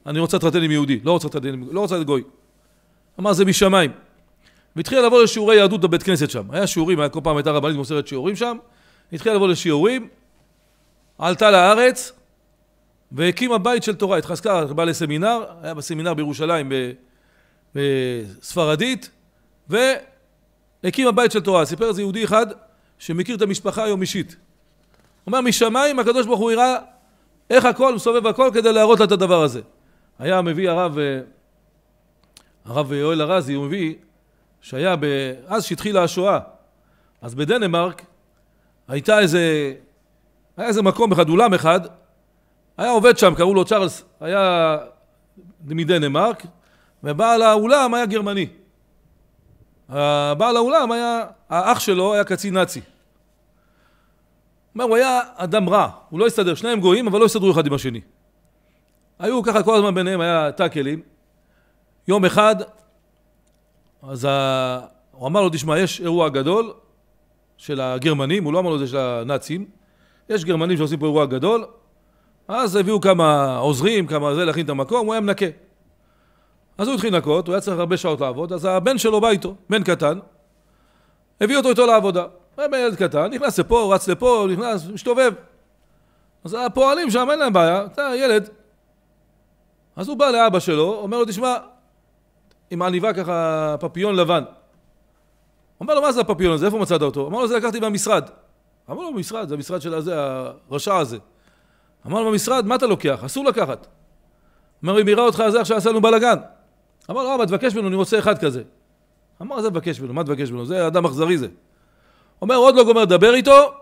אני רוצה להתרתן עם יהודי, לא רוצה להתרתן עם לא רוצה גוי. אמר, זה משמיים. והתחילה לבוא לשיעורי יהדות בבית כנסת שם. היה שיעורים, היה כל פעם הייתה רבנית מוסרת שיעורים שם, התחילה לבוא לשיעורים, עלתה לארץ, והקימה בית של תורה. התחזקה, בא לסמינר, היה בסמינר בירושלים בספרדית, והקימה בית של תורה. סיפר איזה יהודי אחד שמכיר את המשפחה היום אישית. הוא אומר, משמיים הקדוש ברוך הוא יראה איך הכל, מסובב הכל כדי להראות לה את הדבר הזה. היה מביא הרב, אה, הרב אה, יואל ארזי, הוא מביא, שהיה ב... אז שהתחילה השואה. אז בדנמרק הייתה איזה, היה איזה מקום אחד, אולם אחד, היה עובד שם, קראו לו צ'ארלס, היה מדנמרק, ובעל האולם היה גרמני. בעל האולם היה, האח שלו היה קצין נאצי. אומר, הוא היה אדם רע, הוא לא הסתדר, שניהם גויים, אבל לא הסתדרו אחד עם השני. היו ככה כל הזמן ביניהם, היה טאקלים. יום אחד, אז ה... הוא אמר לו, תשמע, יש אירוע גדול של הגרמנים, הוא לא אמר לו את זה של הנאצים, יש גרמנים שעושים פה אירוע גדול, אז הביאו כמה עוזרים, כמה זה, להכין את המקום, הוא היה מנקה. אז הוא התחיל לנקות, הוא היה צריך הרבה שעות לעבוד, אז הבן שלו בא איתו, בן קטן, הביא אותו איתו לעבודה. היה בן ילד קטן, נכנס לפה, רץ לפה, נכנס, משתובב. אז הפועלים שם, אין להם בעיה, אתה ילד. אז הוא בא לאבא שלו, אומר לו, תשמע, עם עניבה ככה, פפיון לבן. אומר לו, מה זה הפפיון הזה? איפה מצאת אותו? אמר לו, זה לקחתי מהמשרד. אמר לו, משרד, זה המשרד של הזה, הרשע הזה. אמר לו במשרד, מה אתה לוקח? אסור לקחת. אמר אם יראה אותך זה עכשיו עשה לנו בלאגן. אמר לו, לא, אבא, תבקש ממנו, אני רוצה אחד כזה. אמר, זה תבקש ממנו, מה תבקש ממנו? זה אדם אכזרי זה. אומר, עוד לא גומר דבר איתו,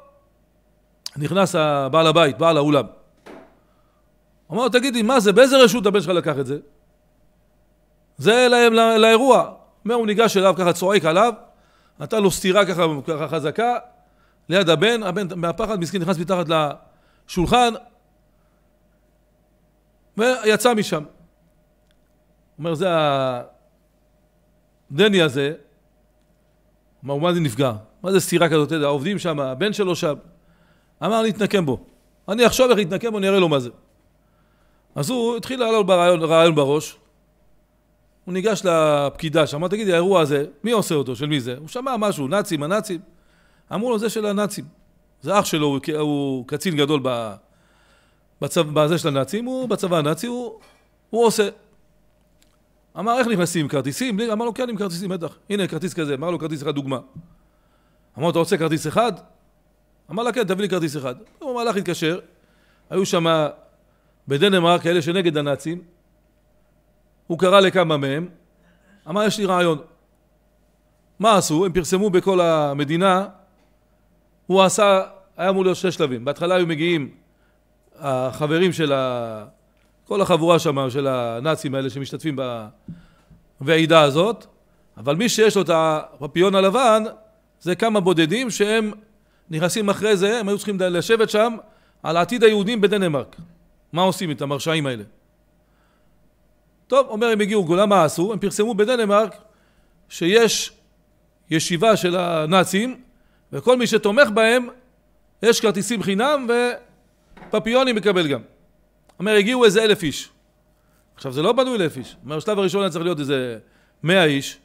נכנס בעל הבית, בעל האולם. אמר לו, תגיד לי, מה זה, באיזה רשות הבן שלך לקח את זה? זה להם, לא, לאירוע. אומר, הוא ניגש אליו, ככה צועק עליו, נתן לו סטירה ככה, ככה חזקה, ליד הבן, הבן מהפחד, מסכים, נכנס מתחת לשולחן, ויצא משם. אומר, זה הדני הזה, אמר, מה זה נפגע? מה זה סתירה כזאת? העובדים שם, הבן שלו שם. אמר, אני אתנקם בו. אני אחשוב איך להתנקם בו, אני אראה לו מה זה. אז הוא התחיל לעלות ברעיון, רעיון בראש. הוא ניגש לפקידה שם, אמר, תגידי, האירוע הזה, מי עושה אותו? של מי זה? הוא שמע משהו, נאצים, הנאצים. אמרו לו, זה של הנאצים. זה אח שלו, הוא, הוא קצין גדול ב... בצבא, בזה של הנאצים, הוא בצבא הנאצי, הוא, הוא עושה. אמר, איך נכנסים? עם כרטיסים? אמר לו, כן, עם כרטיסים, בטח. הנה, כרטיס כזה. אמר לו, כרטיס אחד, דוגמה. אמר, אתה רוצה כרטיס אחד? אמר לה, כן, תביא לי כרטיס אחד. הוא הלך להתקשר, היו שם בדנמרק כאלה שנגד הנאצים, הוא קרא לכמה מהם, אמר, יש לי רעיון. מה עשו? הם פרסמו בכל המדינה, הוא עשה, היה אמור להיות שני שלבים. בהתחלה היו מגיעים החברים של ה... כל החבורה שם של הנאצים האלה שמשתתפים בוועידה הזאת, אבל מי שיש לו את הפפיון הלבן זה כמה בודדים שהם נכנסים אחרי זה, הם היו צריכים לשבת שם על עתיד היהודים בדנמרק. מה עושים את המרשעים האלה? טוב, אומר הם הגיעו גולה, מה עשו? הם פרסמו בדנמרק שיש ישיבה של הנאצים וכל מי שתומך בהם יש כרטיסים חינם ו... פפיוני מקבל גם. אומר, הגיעו איזה אלף איש. עכשיו, זה לא בנוי לאלף איש. אומר, השלב הראשון היה צריך להיות איזה מאה איש,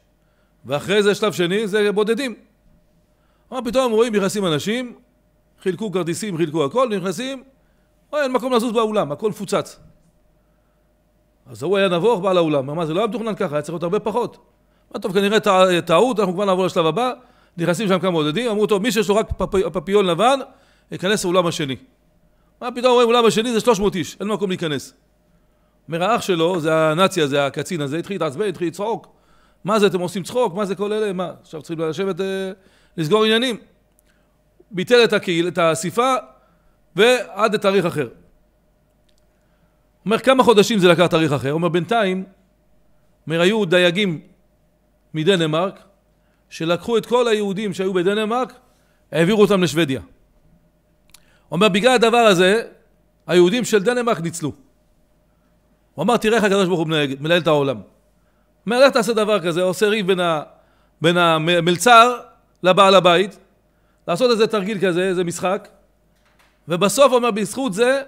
ואחרי זה שלב שני, זה בודדים. מה פתאום רואים, נכנסים אנשים, חילקו כרטיסים, חילקו הכל, נכנסים, אין מקום לזוז באולם, הכל מפוצץ. אז ההוא היה נבוך, בא לאולם. אמר, זה לא היה מתוכנן ככה, היה צריך להיות הרבה פחות. אמר, טוב, כנראה טעות, אנחנו כבר נעבור לשלב הבא. נכנסים שם כמה עודדים, אמרו, טוב, מי שיש לו רק פפיון לבן, ייכנס לאולם השני. מה פתאום רואים אולם השני זה 300 איש, אין מקום להיכנס. אומר האח שלו, זה הנאצי הזה, הקצין הזה, התחיל להתעצבן, התחיל לצחוק. מה זה, אתם עושים צחוק? מה זה כל אלה? מה, עכשיו צריכים לשבת, אה, לסגור עניינים. ביטל את הקהיל, את האסיפה, ועד לתאריך אחר. אומר, כמה חודשים זה לקח תאריך אחר? אומר, בינתיים, אומר, היו דייגים מדנמרק, שלקחו את כל היהודים שהיו בדנמרק, העבירו אותם לשוודיה. אומר, בגלל הדבר הזה, היהודים של דנמרק ניצלו. הוא אמר, תראה איך הקדוש ברוך הוא מנהל, מנהל את העולם. הוא אומר, לך תעשה דבר כזה, עושה ריב בין, ה, בין המלצר לבעל הבית, לעשות איזה תרגיל כזה, איזה משחק, ובסוף, הוא אומר, בזכות זה,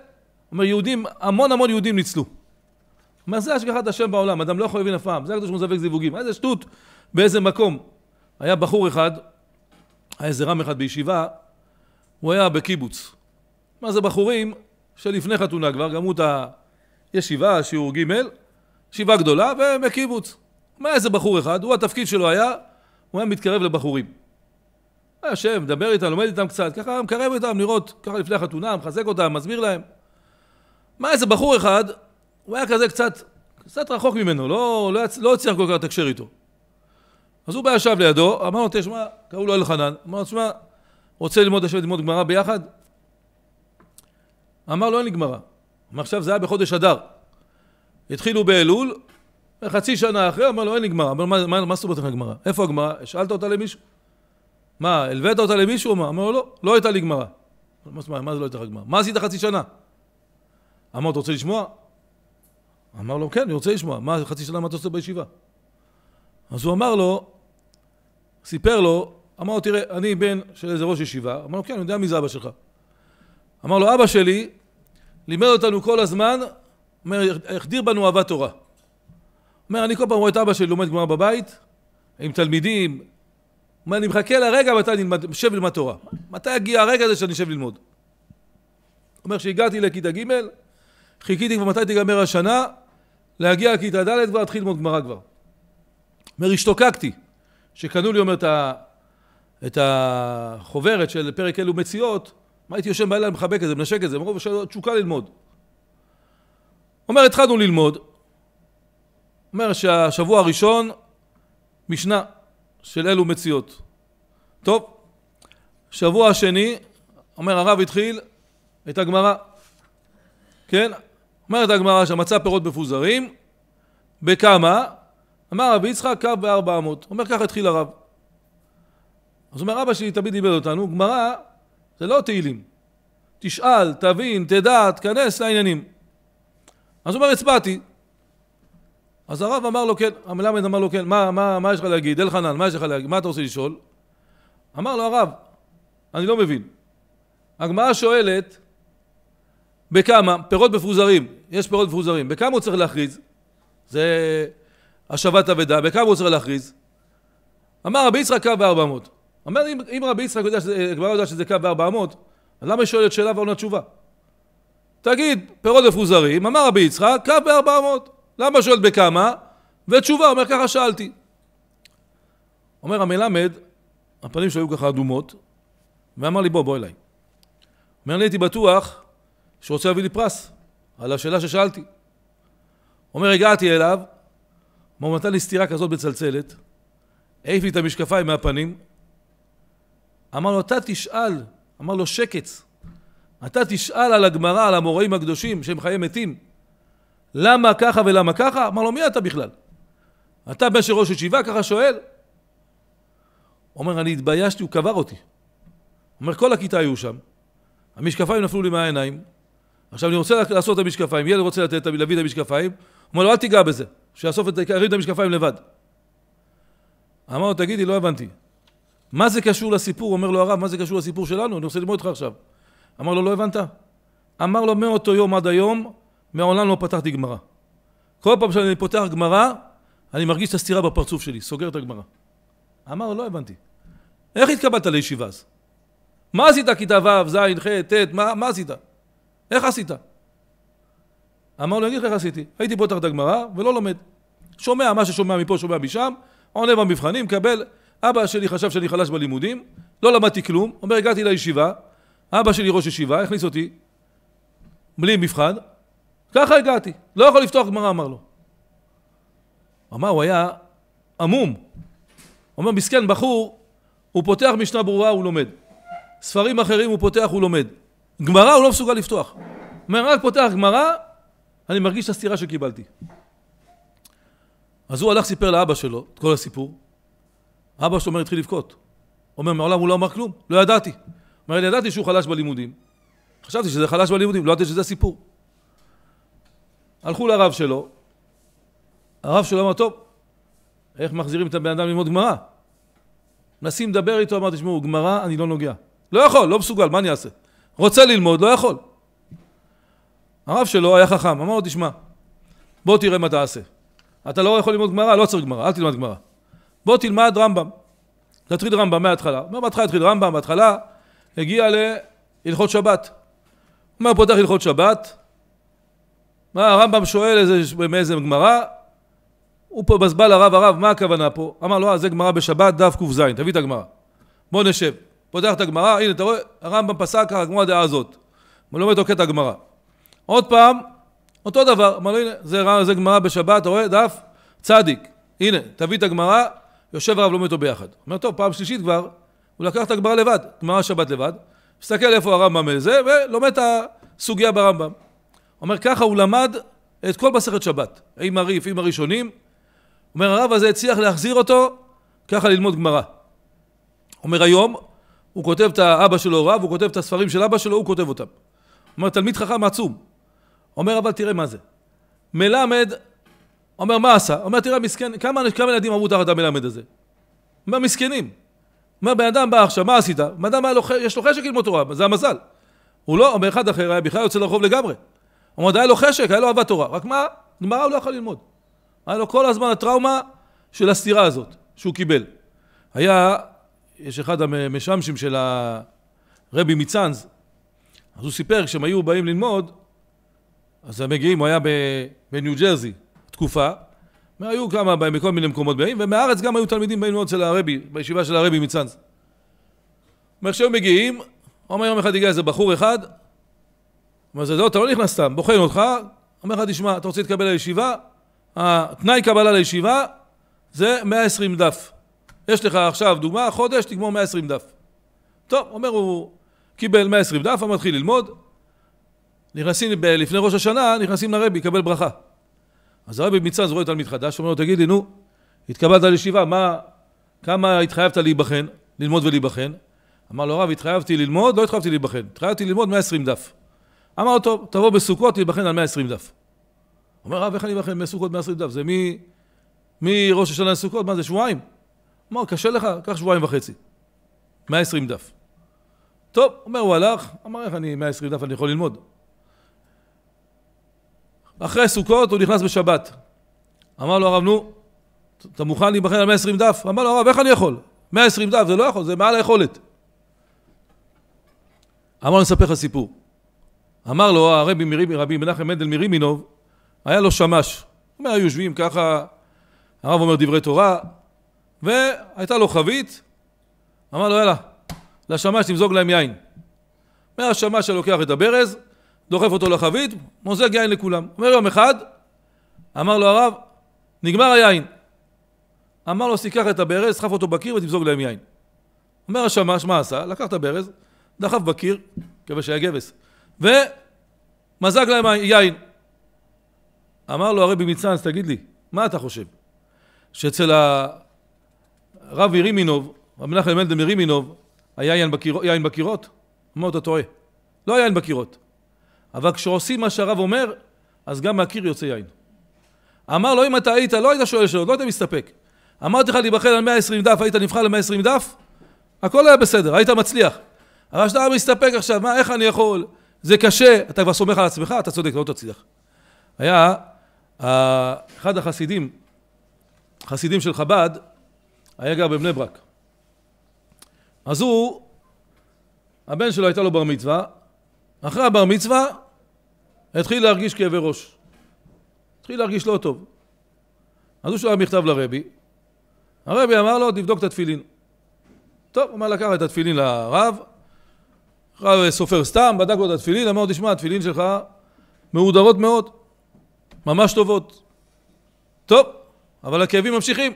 אומר, יהודים, המון המון יהודים ניצלו. הוא אומר, זה השגחת השם בעולם, אדם לא יכול להבין אף פעם, זה הקדוש ברוך הוא מזווק זיווגים. איזה שטות, באיזה מקום. היה בחור אחד, היה איזה רם אחד בישיבה, הוא היה בקיבוץ. מה זה בחורים שלפני חתונה כבר גמרו את הישיבה, שיעור ג', ישיבה גדולה, והם מקיבוץ. מה איזה בחור אחד, הוא התפקיד שלו היה, הוא היה מתקרב לבחורים. היה יושב, מדבר איתם, לומד איתם קצת, ככה מקרב איתם לראות, ככה לפני החתונה, מחזק אותם, מסביר להם. מה איזה בחור אחד, הוא היה כזה קצת, קצת רחוק ממנו, לא, לא, לא הצליח כל כך לתקשר איתו. אז הוא בא ישב לידו, אמר לו, תשמע, קראו לו אלחנן, אמר לו, תשמע, רוצה ללמוד, לשבת ללמוד גמרא ביחד? אמר לו לא, אין לי גמרא. עכשיו זה היה בחודש אדר. התחילו באלול, חצי שנה אחרי, אמר לו אין לי גמרא. אמר מה, מה, מה זאת אומרת לך גמרא? איפה הגמרא? השאלת אותה למישהו? מה, הלווית אותה למישהו מה? אמר לו לא, לא הייתה לי גמרא. מה, מה זה לא הייתה לך גמרא? מה עשית חצי שנה? אמר, אתה רוצה לשמוע? אמר לו, כן, אני רוצה לשמוע. מה, חצי שנה מה אתה עושה בישיבה? אז הוא אמר לו, סיפר לו, אמר לו, תראה, אני בן של איזה ראש ישיבה. אמר לו, כן, אני יודע מי זה אבא שלך. אמר לו, אבא שלי לימד אותנו כל הזמן, אומר, החדיר בנו אהבת תורה. אומר, אני כל פעם רואה את אבא שלי לומד גמרא בבית, עם תלמידים, אומר, אני מחכה לרגע מתי אני אשב ללמד תורה. מתי יגיע הרגע הזה שאני אשב ללמוד? אומר, כשהגעתי לכיתה ג', חיכיתי כבר מתי תיגמר השנה, להגיע לכיתה ד' כבר להתחיל ללמוד גמרא כבר. אומר, השתוקקתי, שקנו לי, אומר, את החוברת של פרק אלו מציאות, מה הייתי יושב בלילה מחבק את זה, מנשק את זה, מרוב תשוקה ללמוד. אומר, התחלנו ללמוד. אומר שהשבוע הראשון, משנה של אלו מציאות. טוב, שבוע שני, אומר הרב התחיל את הגמרא. כן? אומרת הגמרא שמצא פירות מפוזרים, בכמה? אמר רבי יצחק קו בארבע אמות. אומר ככה התחיל הרב. אז אומר אבא שלי תמיד לימד אותנו, גמרא זה לא תהילים. תשאל, תבין, תדע, תכנס לעניינים. אז הוא אומר, הצבעתי. אז הרב אמר לו כן, המלמד אמר לו כן, מה, מה, מה יש לך להגיד? אלחנן, מה יש לך להגיד? מה אתה רוצה לשאול? אמר לו הרב, אני לא מבין. הגמרא שואלת בכמה, פירות מפוזרים, יש פירות מפוזרים, בכמה הוא צריך להכריז? זה השבת אבדה, בכמה הוא צריך להכריז? אמר רבי יצחק קו בארבע מאות. אומר, אם, אם רבי יצחק יודע שזה, הגמרא יודעת שזה קו בארבע אמות, למה היא שואלת שאלה ועונה תשובה? תגיד, פירות מפוזרים, אמר רבי יצחק, קו בארבע אמות. למה שואלת בכמה? ותשובה, אומר, ככה שאלתי. אומר המלמד, הפנים שלו היו ככה אדומות, ואמר לי, בוא, בוא אליי. אומר, אני הייתי בטוח שהוא רוצה להביא לי פרס על השאלה ששאלתי. אומר, הגעתי אליו, הוא נתן לי סטירה כזאת בצלצלת, העיף לי את המשקפיים מהפנים, אמר לו, אתה תשאל, אמר לו שקץ, אתה תשאל על הגמרא, על המוראים הקדושים שהם חיי מתים, למה ככה ולמה ככה? אמר לו, מי אתה בכלל? אתה בן של ראש ישיבה, ככה שואל? אומר, אני התביישתי, הוא קבר אותי. אומר, כל הכיתה היו שם, המשקפיים נפלו לי מהעיניים, עכשיו אני רוצה לעשות את המשקפיים, ילד רוצה לתת, להביא את המשקפיים, הוא אומר לו, אל תיגע בזה, שיאסוף את, את המשקפיים לבד. אמר לו, תגידי, לא הבנתי, מה זה קשור לסיפור? אומר לו הרב, מה זה קשור לסיפור שלנו? אני רוצה ללמוד אותך עכשיו. אמר לו, לא הבנת? אמר לו, מאותו יום עד היום, מעולם לא פתחתי גמרא. כל פעם שאני פותח גמרא, אני מרגיש את הסתירה בפרצוף שלי, סוגר את הגמרא. אמר לו, לא הבנתי. איך התקבלת לישיבה אז? מה עשית כיתה ו', ז', ח', ט', מה, מה עשית? איך עשית? אמר לו, אני אגיד לך איך עשיתי. הייתי פותח את הגמרא ולא לומד. שומע מה ששומע מפה, שומע משם, עונה במבחנים, קבל. אבא שלי חשב שאני חלש בלימודים, לא למדתי כלום, אומר הגעתי לישיבה, אבא שלי ראש ישיבה, הכניס אותי, בלי מבחן, ככה הגעתי, לא יכול לפתוח גמרא אמר לו. אמר הוא היה עמום, אומר מסכן בחור, הוא פותח משנה ברורה הוא לומד, ספרים אחרים הוא פותח הוא לומד, גמרא הוא לא מסוגל לפתוח, אומר רק פותח גמרא, אני מרגיש את הסתירה שקיבלתי. אז הוא הלך סיפר לאבא שלו את כל הסיפור, אבא שלו אומר, התחיל לבכות. אומר, מעולם הוא לא אמר כלום, לא ידעתי. אומר, ידעתי שהוא חלש בלימודים. חשבתי שזה חלש בלימודים, לא ידעתי שזה סיפור. הלכו לרב שלו, הרב שלו אמר, טוב, איך מחזירים את הבן אדם ללמוד גמרא? מנסים לדבר איתו, אמר, תשמעו, גמרא אני לא נוגע. לא יכול, לא מסוגל, מה אני אעשה? רוצה ללמוד, לא יכול. הרב שלו היה חכם, אמר לו, תשמע, בוא תראה מה תעשה. אתה לא יכול ללמוד גמרא, לא צריך גמרא, אל תלמד גמרא. בוא תלמד רמב"ם. תתחיל רמב"ם מההתחלה. אומר בהתחלה תתחיל רמב"ם, בהתחלה הגיע להלכות שבת. אומר פותח הלכות שבת, מה הרמב"ם שואל איזה, מאיזה גמרא, הוא פה בזבל הרב הרב מה הכוונה פה? אמר לו אה זה גמרא בשבת דף ק"ז תביא את הגמרא בוא נשב פותח את הגמרא הנה אתה רואה הרמב"ם פסק ככה כמו הדעה הזאת הוא לומד תוקע את הגמרא עוד פעם אותו דבר אמר לו הנה זה, זה גמרא בשבת אתה רואה דף צדיק הנה תביא את הגמרא יושב הרב לומד אותו ביחד. אומר, טוב, פעם שלישית כבר, הוא לקח את הגמרא לבד, גמרא שבת לבד, מסתכל איפה הרמב"ם וזה, ולומד את הסוגיה ברמב"ם. אומר, ככה הוא למד את כל מסכת שבת, עם הריף, עם הראשונים. אומר, הרב הזה הצליח להחזיר אותו ככה ללמוד גמרא. אומר, היום הוא כותב את האבא שלו רב, הוא כותב את הספרים של אבא שלו, הוא כותב אותם. אומר, תלמיד חכם עצום. אומר, אבל תראה מה זה. מלמד אומר, מה עשה? אומר, תראה, מסכן, כמה, כמה ילדים אמרו תחת המלמד הזה? אומר, מסכנים. אומר, בן אדם בא עכשיו, מה עשית? בן אדם, היה לו, יש לו חשק ללמוד תורה, זה המזל. הוא לא, אומר, אחד אחר היה בכלל יוצא לרחוב לגמרי. הוא אומר, היה לו חשק, היה לו אהבת תורה. רק מה, גמרא הוא לא יכול ללמוד. היה לו כל הזמן הטראומה של הסתירה הזאת שהוא קיבל. היה, יש אחד המשמשים של הרבי מצאנז, אז הוא סיפר, כשהם היו באים ללמוד, אז הם מגיעים, הוא היה בניו ג'רזי, תקופה, היו כמה בהם, מכל מיני מקומות באים, ומהארץ גם היו תלמידים באים מאוד של הרבי, בישיבה של הרבי מצאנז. וכשהם מגיעים, אומר יום אחד הגיע איזה בחור אחד, אומר זה לא, אתה לא נכנס סתם, בוחן אותך, אומר לך, תשמע, אתה רוצה להתקבל לישיבה? התנאי קבלה לישיבה זה 120 דף. יש לך עכשיו דוגמה, חודש תגמור 120 דף. טוב, אומר הוא, קיבל 120 דף, הוא מתחיל ללמוד, נכנסים, לפני ראש השנה, נכנסים לרבי, קבל ברכה. אז הרבי מצאנז רואה תלמיד חדש, אומר לו, תגיד לי, נו, התקבלת לישיבה, מה, כמה התחייבת להיבחן, ללמוד ולהיבחן? אמר לו, הרב, התחייבתי ללמוד, לא התחייבתי להיבחן, התחייבתי ללמוד 120 דף. אמר לו, טוב, תבוא בסוכות, תיבחן על 120 דף. אומר, הרב, איך אני אבחן בסוכות 120 דף? זה מראש השנה לסוכות, מה זה, שבועיים? אמר, קשה לך, קח שבועיים וחצי. 120 דף. טוב, אומר, הוא הלך, אמר, איך אני 120 דף, אני יכול ללמוד. אחרי סוכות הוא נכנס בשבת. אמר לו הרב, נו, אתה מוכן להיבחן על 120 דף? אמר לו הרב, איך אני יכול? 120 דף זה לא יכול, זה מעל היכולת. אמר לו, אני אספר לך סיפור. אמר לו הרבי רבי מנחם מנדל מרימינוב, היה לו שמש. הוא אומר, היו יושבים ככה, הרב אומר דברי תורה, והייתה לו חבית, אמר לו, יאללה, לשמש תמזוג להם יין. מהשמש שלוקח את הברז, דוחף אותו לחבית, מוזג יין לכולם. אומר יום אחד, אמר לו הרב, נגמר היין. אמר לו, שיקח את הברז, סחף אותו בקיר ותמזוג להם יין. אומר השמש, מה עשה? לקח את הברז, דחף בקיר, מקווה שהיה גבס, ומזג להם יין. אמר לו הרבי מצאנז, תגיד לי, מה אתה חושב? שאצל הרב ירימינוב, רב מנחם מנדל מרימינוב, היה יין, בקיר, יין בקירות? אמר, לו, אתה טועה. לא היה יין בקירות. אבל כשעושים מה שהרב אומר, אז גם מהקיר יוצא יין. אמר לו, אם אתה היית, לא היית שואל שאלות, לא היית מסתפק. אמרתי לך להיבחן על 120 דף, היית נבחר ל-120 דף, הכל היה בסדר, היית מצליח. אבל שאתה מסתפק עכשיו, מה, איך אני יכול? זה קשה, אתה כבר סומך על עצמך, אתה צודק, לא תצליח. היה אה, אחד החסידים, חסידים של חב"ד, היה גר בבני ברק. אז הוא, הבן שלו הייתה לו בר מצווה, אחרי הבר מצווה התחיל להרגיש כאבי ראש. התחיל להרגיש לא טוב. אז הוא שואל מכתב לרבי, הרבי אמר לו, תבדוק את התפילין. טוב, הוא אמר, לקח את התפילין לרב, רב סופר סתם, בדק לו את התפילין, אמר לו, תשמע, התפילין שלך מהודרות מאוד, ממש טובות. טוב, אבל הכאבים ממשיכים.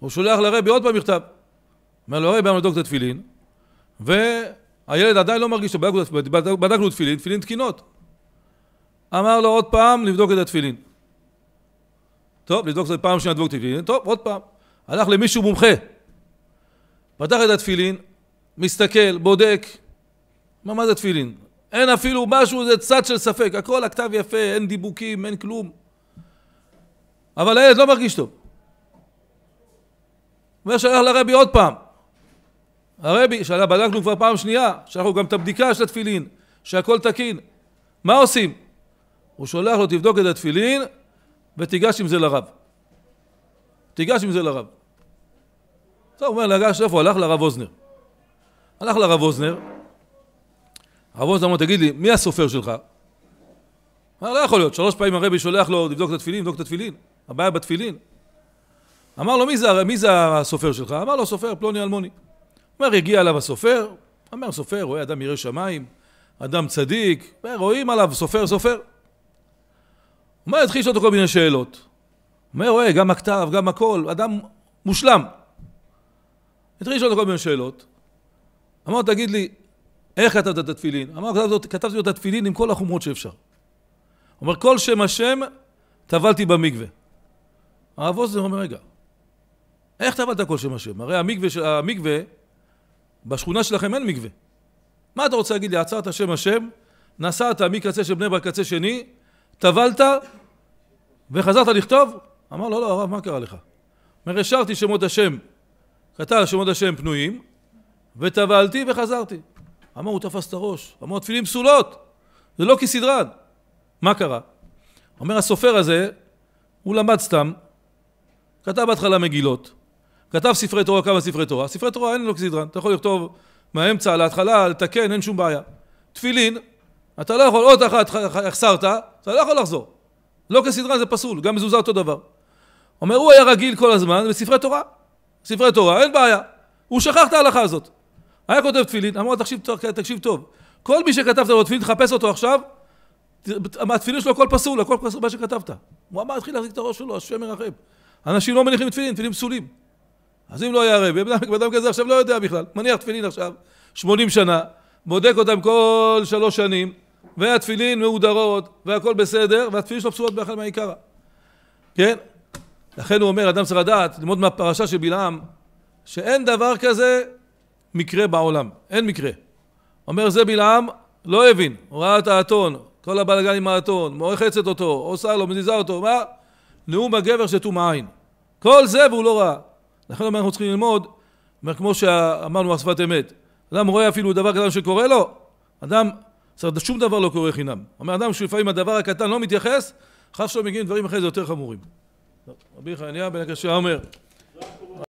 הוא שולח לרבי עוד פעם מכתב. אומר לו, הרבי אמר לבדוק את התפילין, והילד עדיין לא מרגיש, בדקנו תפילין, תפילין תקינות. אמר לו עוד פעם לבדוק את התפילין. טוב, לבדוק את זה פעם שנייה לבדוק את התפילין, טוב, עוד פעם. הלך למישהו מומחה, פתח את התפילין, מסתכל, בודק, מה, מה זה תפילין? אין אפילו משהו, זה צד של ספק, הכל הכתב יפה, אין דיבוקים, אין כלום. אבל הילד לא מרגיש טוב. הוא אומר שהלך לרבי עוד פעם. הרבי, שבדקנו כבר פעם שנייה, שאנחנו גם את הבדיקה של התפילין, שהכל תקין. מה עושים? הוא שולח לו, תבדוק את התפילין ותיגש עם זה לרב. תיגש עם זה לרב. טוב, הוא אומר, לגש איפה? הלך לרב אוזנר. הלך לרב אוזנר, הרב אוזנר אמר, תגיד לי, מי הסופר שלך? אמר, לא יכול להיות, שלוש פעמים הרבי שולח לו, לבדוק את התפילין, לבדוק את התפילין, הבעיה בתפילין. אמר לו, מי זה, מי זה הסופר שלך? אמר לו, סופר, פלוני אלמוני. אומר, הגיע אליו הסופר, אמר, סופר, רואה אדם ירא שמיים, אדם צדיק, רואים עליו סופר, סופר. מה יתחיל לשאול אותו כל מיני שאלות? אומר, רואה, גם הכתב, גם הכל, אדם מושלם. התחיל לשאול אותו כל מיני שאלות. אמר, תגיד לי, איך כתבת את התפילין? אמר, כתבתי, את התפילין עם כל החומרות שאפשר. אומר, כל שם השם טבלתי במקווה. הרב עוזר אומר, רגע, איך טבלת כל שם השם? הרי המקווה, המקווה, בשכונה שלכם אין מקווה. מה אתה רוצה להגיד לי? עצרת שם השם, נסעת מקצה של בני ברק קצה שני, טבלת וחזרת לכתוב? אמר לו, לא, לא, הרב, מה קרה לך? אומר, השארתי שמות השם, כתב שמות השם פנויים, וטבלתי וחזרתי. אמר, הוא תפס את הראש. אמר, תפילין פסולות, זה לא כסדרן. מה קרה? אומר, הסופר הזה, הוא למד סתם, כתב בהתחלה מגילות, כתב ספרי תורה, כמה ספרי תורה, ספרי תורה אין לו כסדרן, אתה יכול לכתוב מהאמצע להתחלה, לתקן, אין שום בעיה. תפילין, אתה לא יכול, עוד אחת החסרת, אתה לא יכול לחזור. לא כסדרה זה פסול, גם מזוזה אותו דבר. אומר, הוא היה רגיל כל הזמן בספרי תורה. ספרי תורה, אין בעיה. הוא שכח את ההלכה הזאת. היה כותב תפילין, אמר, תקשיב, תקשיב טוב. כל מי שכתבת לו תפילין, תחפש אותו עכשיו, התפילין שלו הכל פסול, הכל פסול מה שכתבת. הוא אמר, התחיל להחזיק את הראש שלו, השם מרחם. אנשים לא מניחים תפילין, תפילין פסולים. אז אם לא היה רבי, בן אדם כזה עכשיו לא יודע בכלל, מניח תפילין עכשיו, 80 שנה, בודק אותם כל שלוש שנים, והתפילין מהודרות, והכל בסדר, והתפילין שלו פסולות באחד מהעיקרא. כן? לכן הוא אומר, אדם צריך לדעת, ללמוד מהפרשה של בלעם, שאין דבר כזה מקרה בעולם, אין מקרה. אומר זה בלעם, לא הבין, הוא ראה את האתון, כל הבלגן עם האתון, מועכצת אותו, עושה לו, מזיזה אותו, מה? נאום הגבר שטום עין. כל זה והוא לא ראה. לכן אומר, אנחנו צריכים ללמוד, אומר, כמו שאמרנו, השפת אמת. אדם רואה אפילו דבר כזה שקורה לו, אדם זאת אומרת, שום דבר לא קורה חינם. אומר אדם שלפעמים הדבר הקטן לא מתייחס, חף שלא מגיעים דברים אחרי זה יותר חמורים. רבי חניה בן הקשה אומר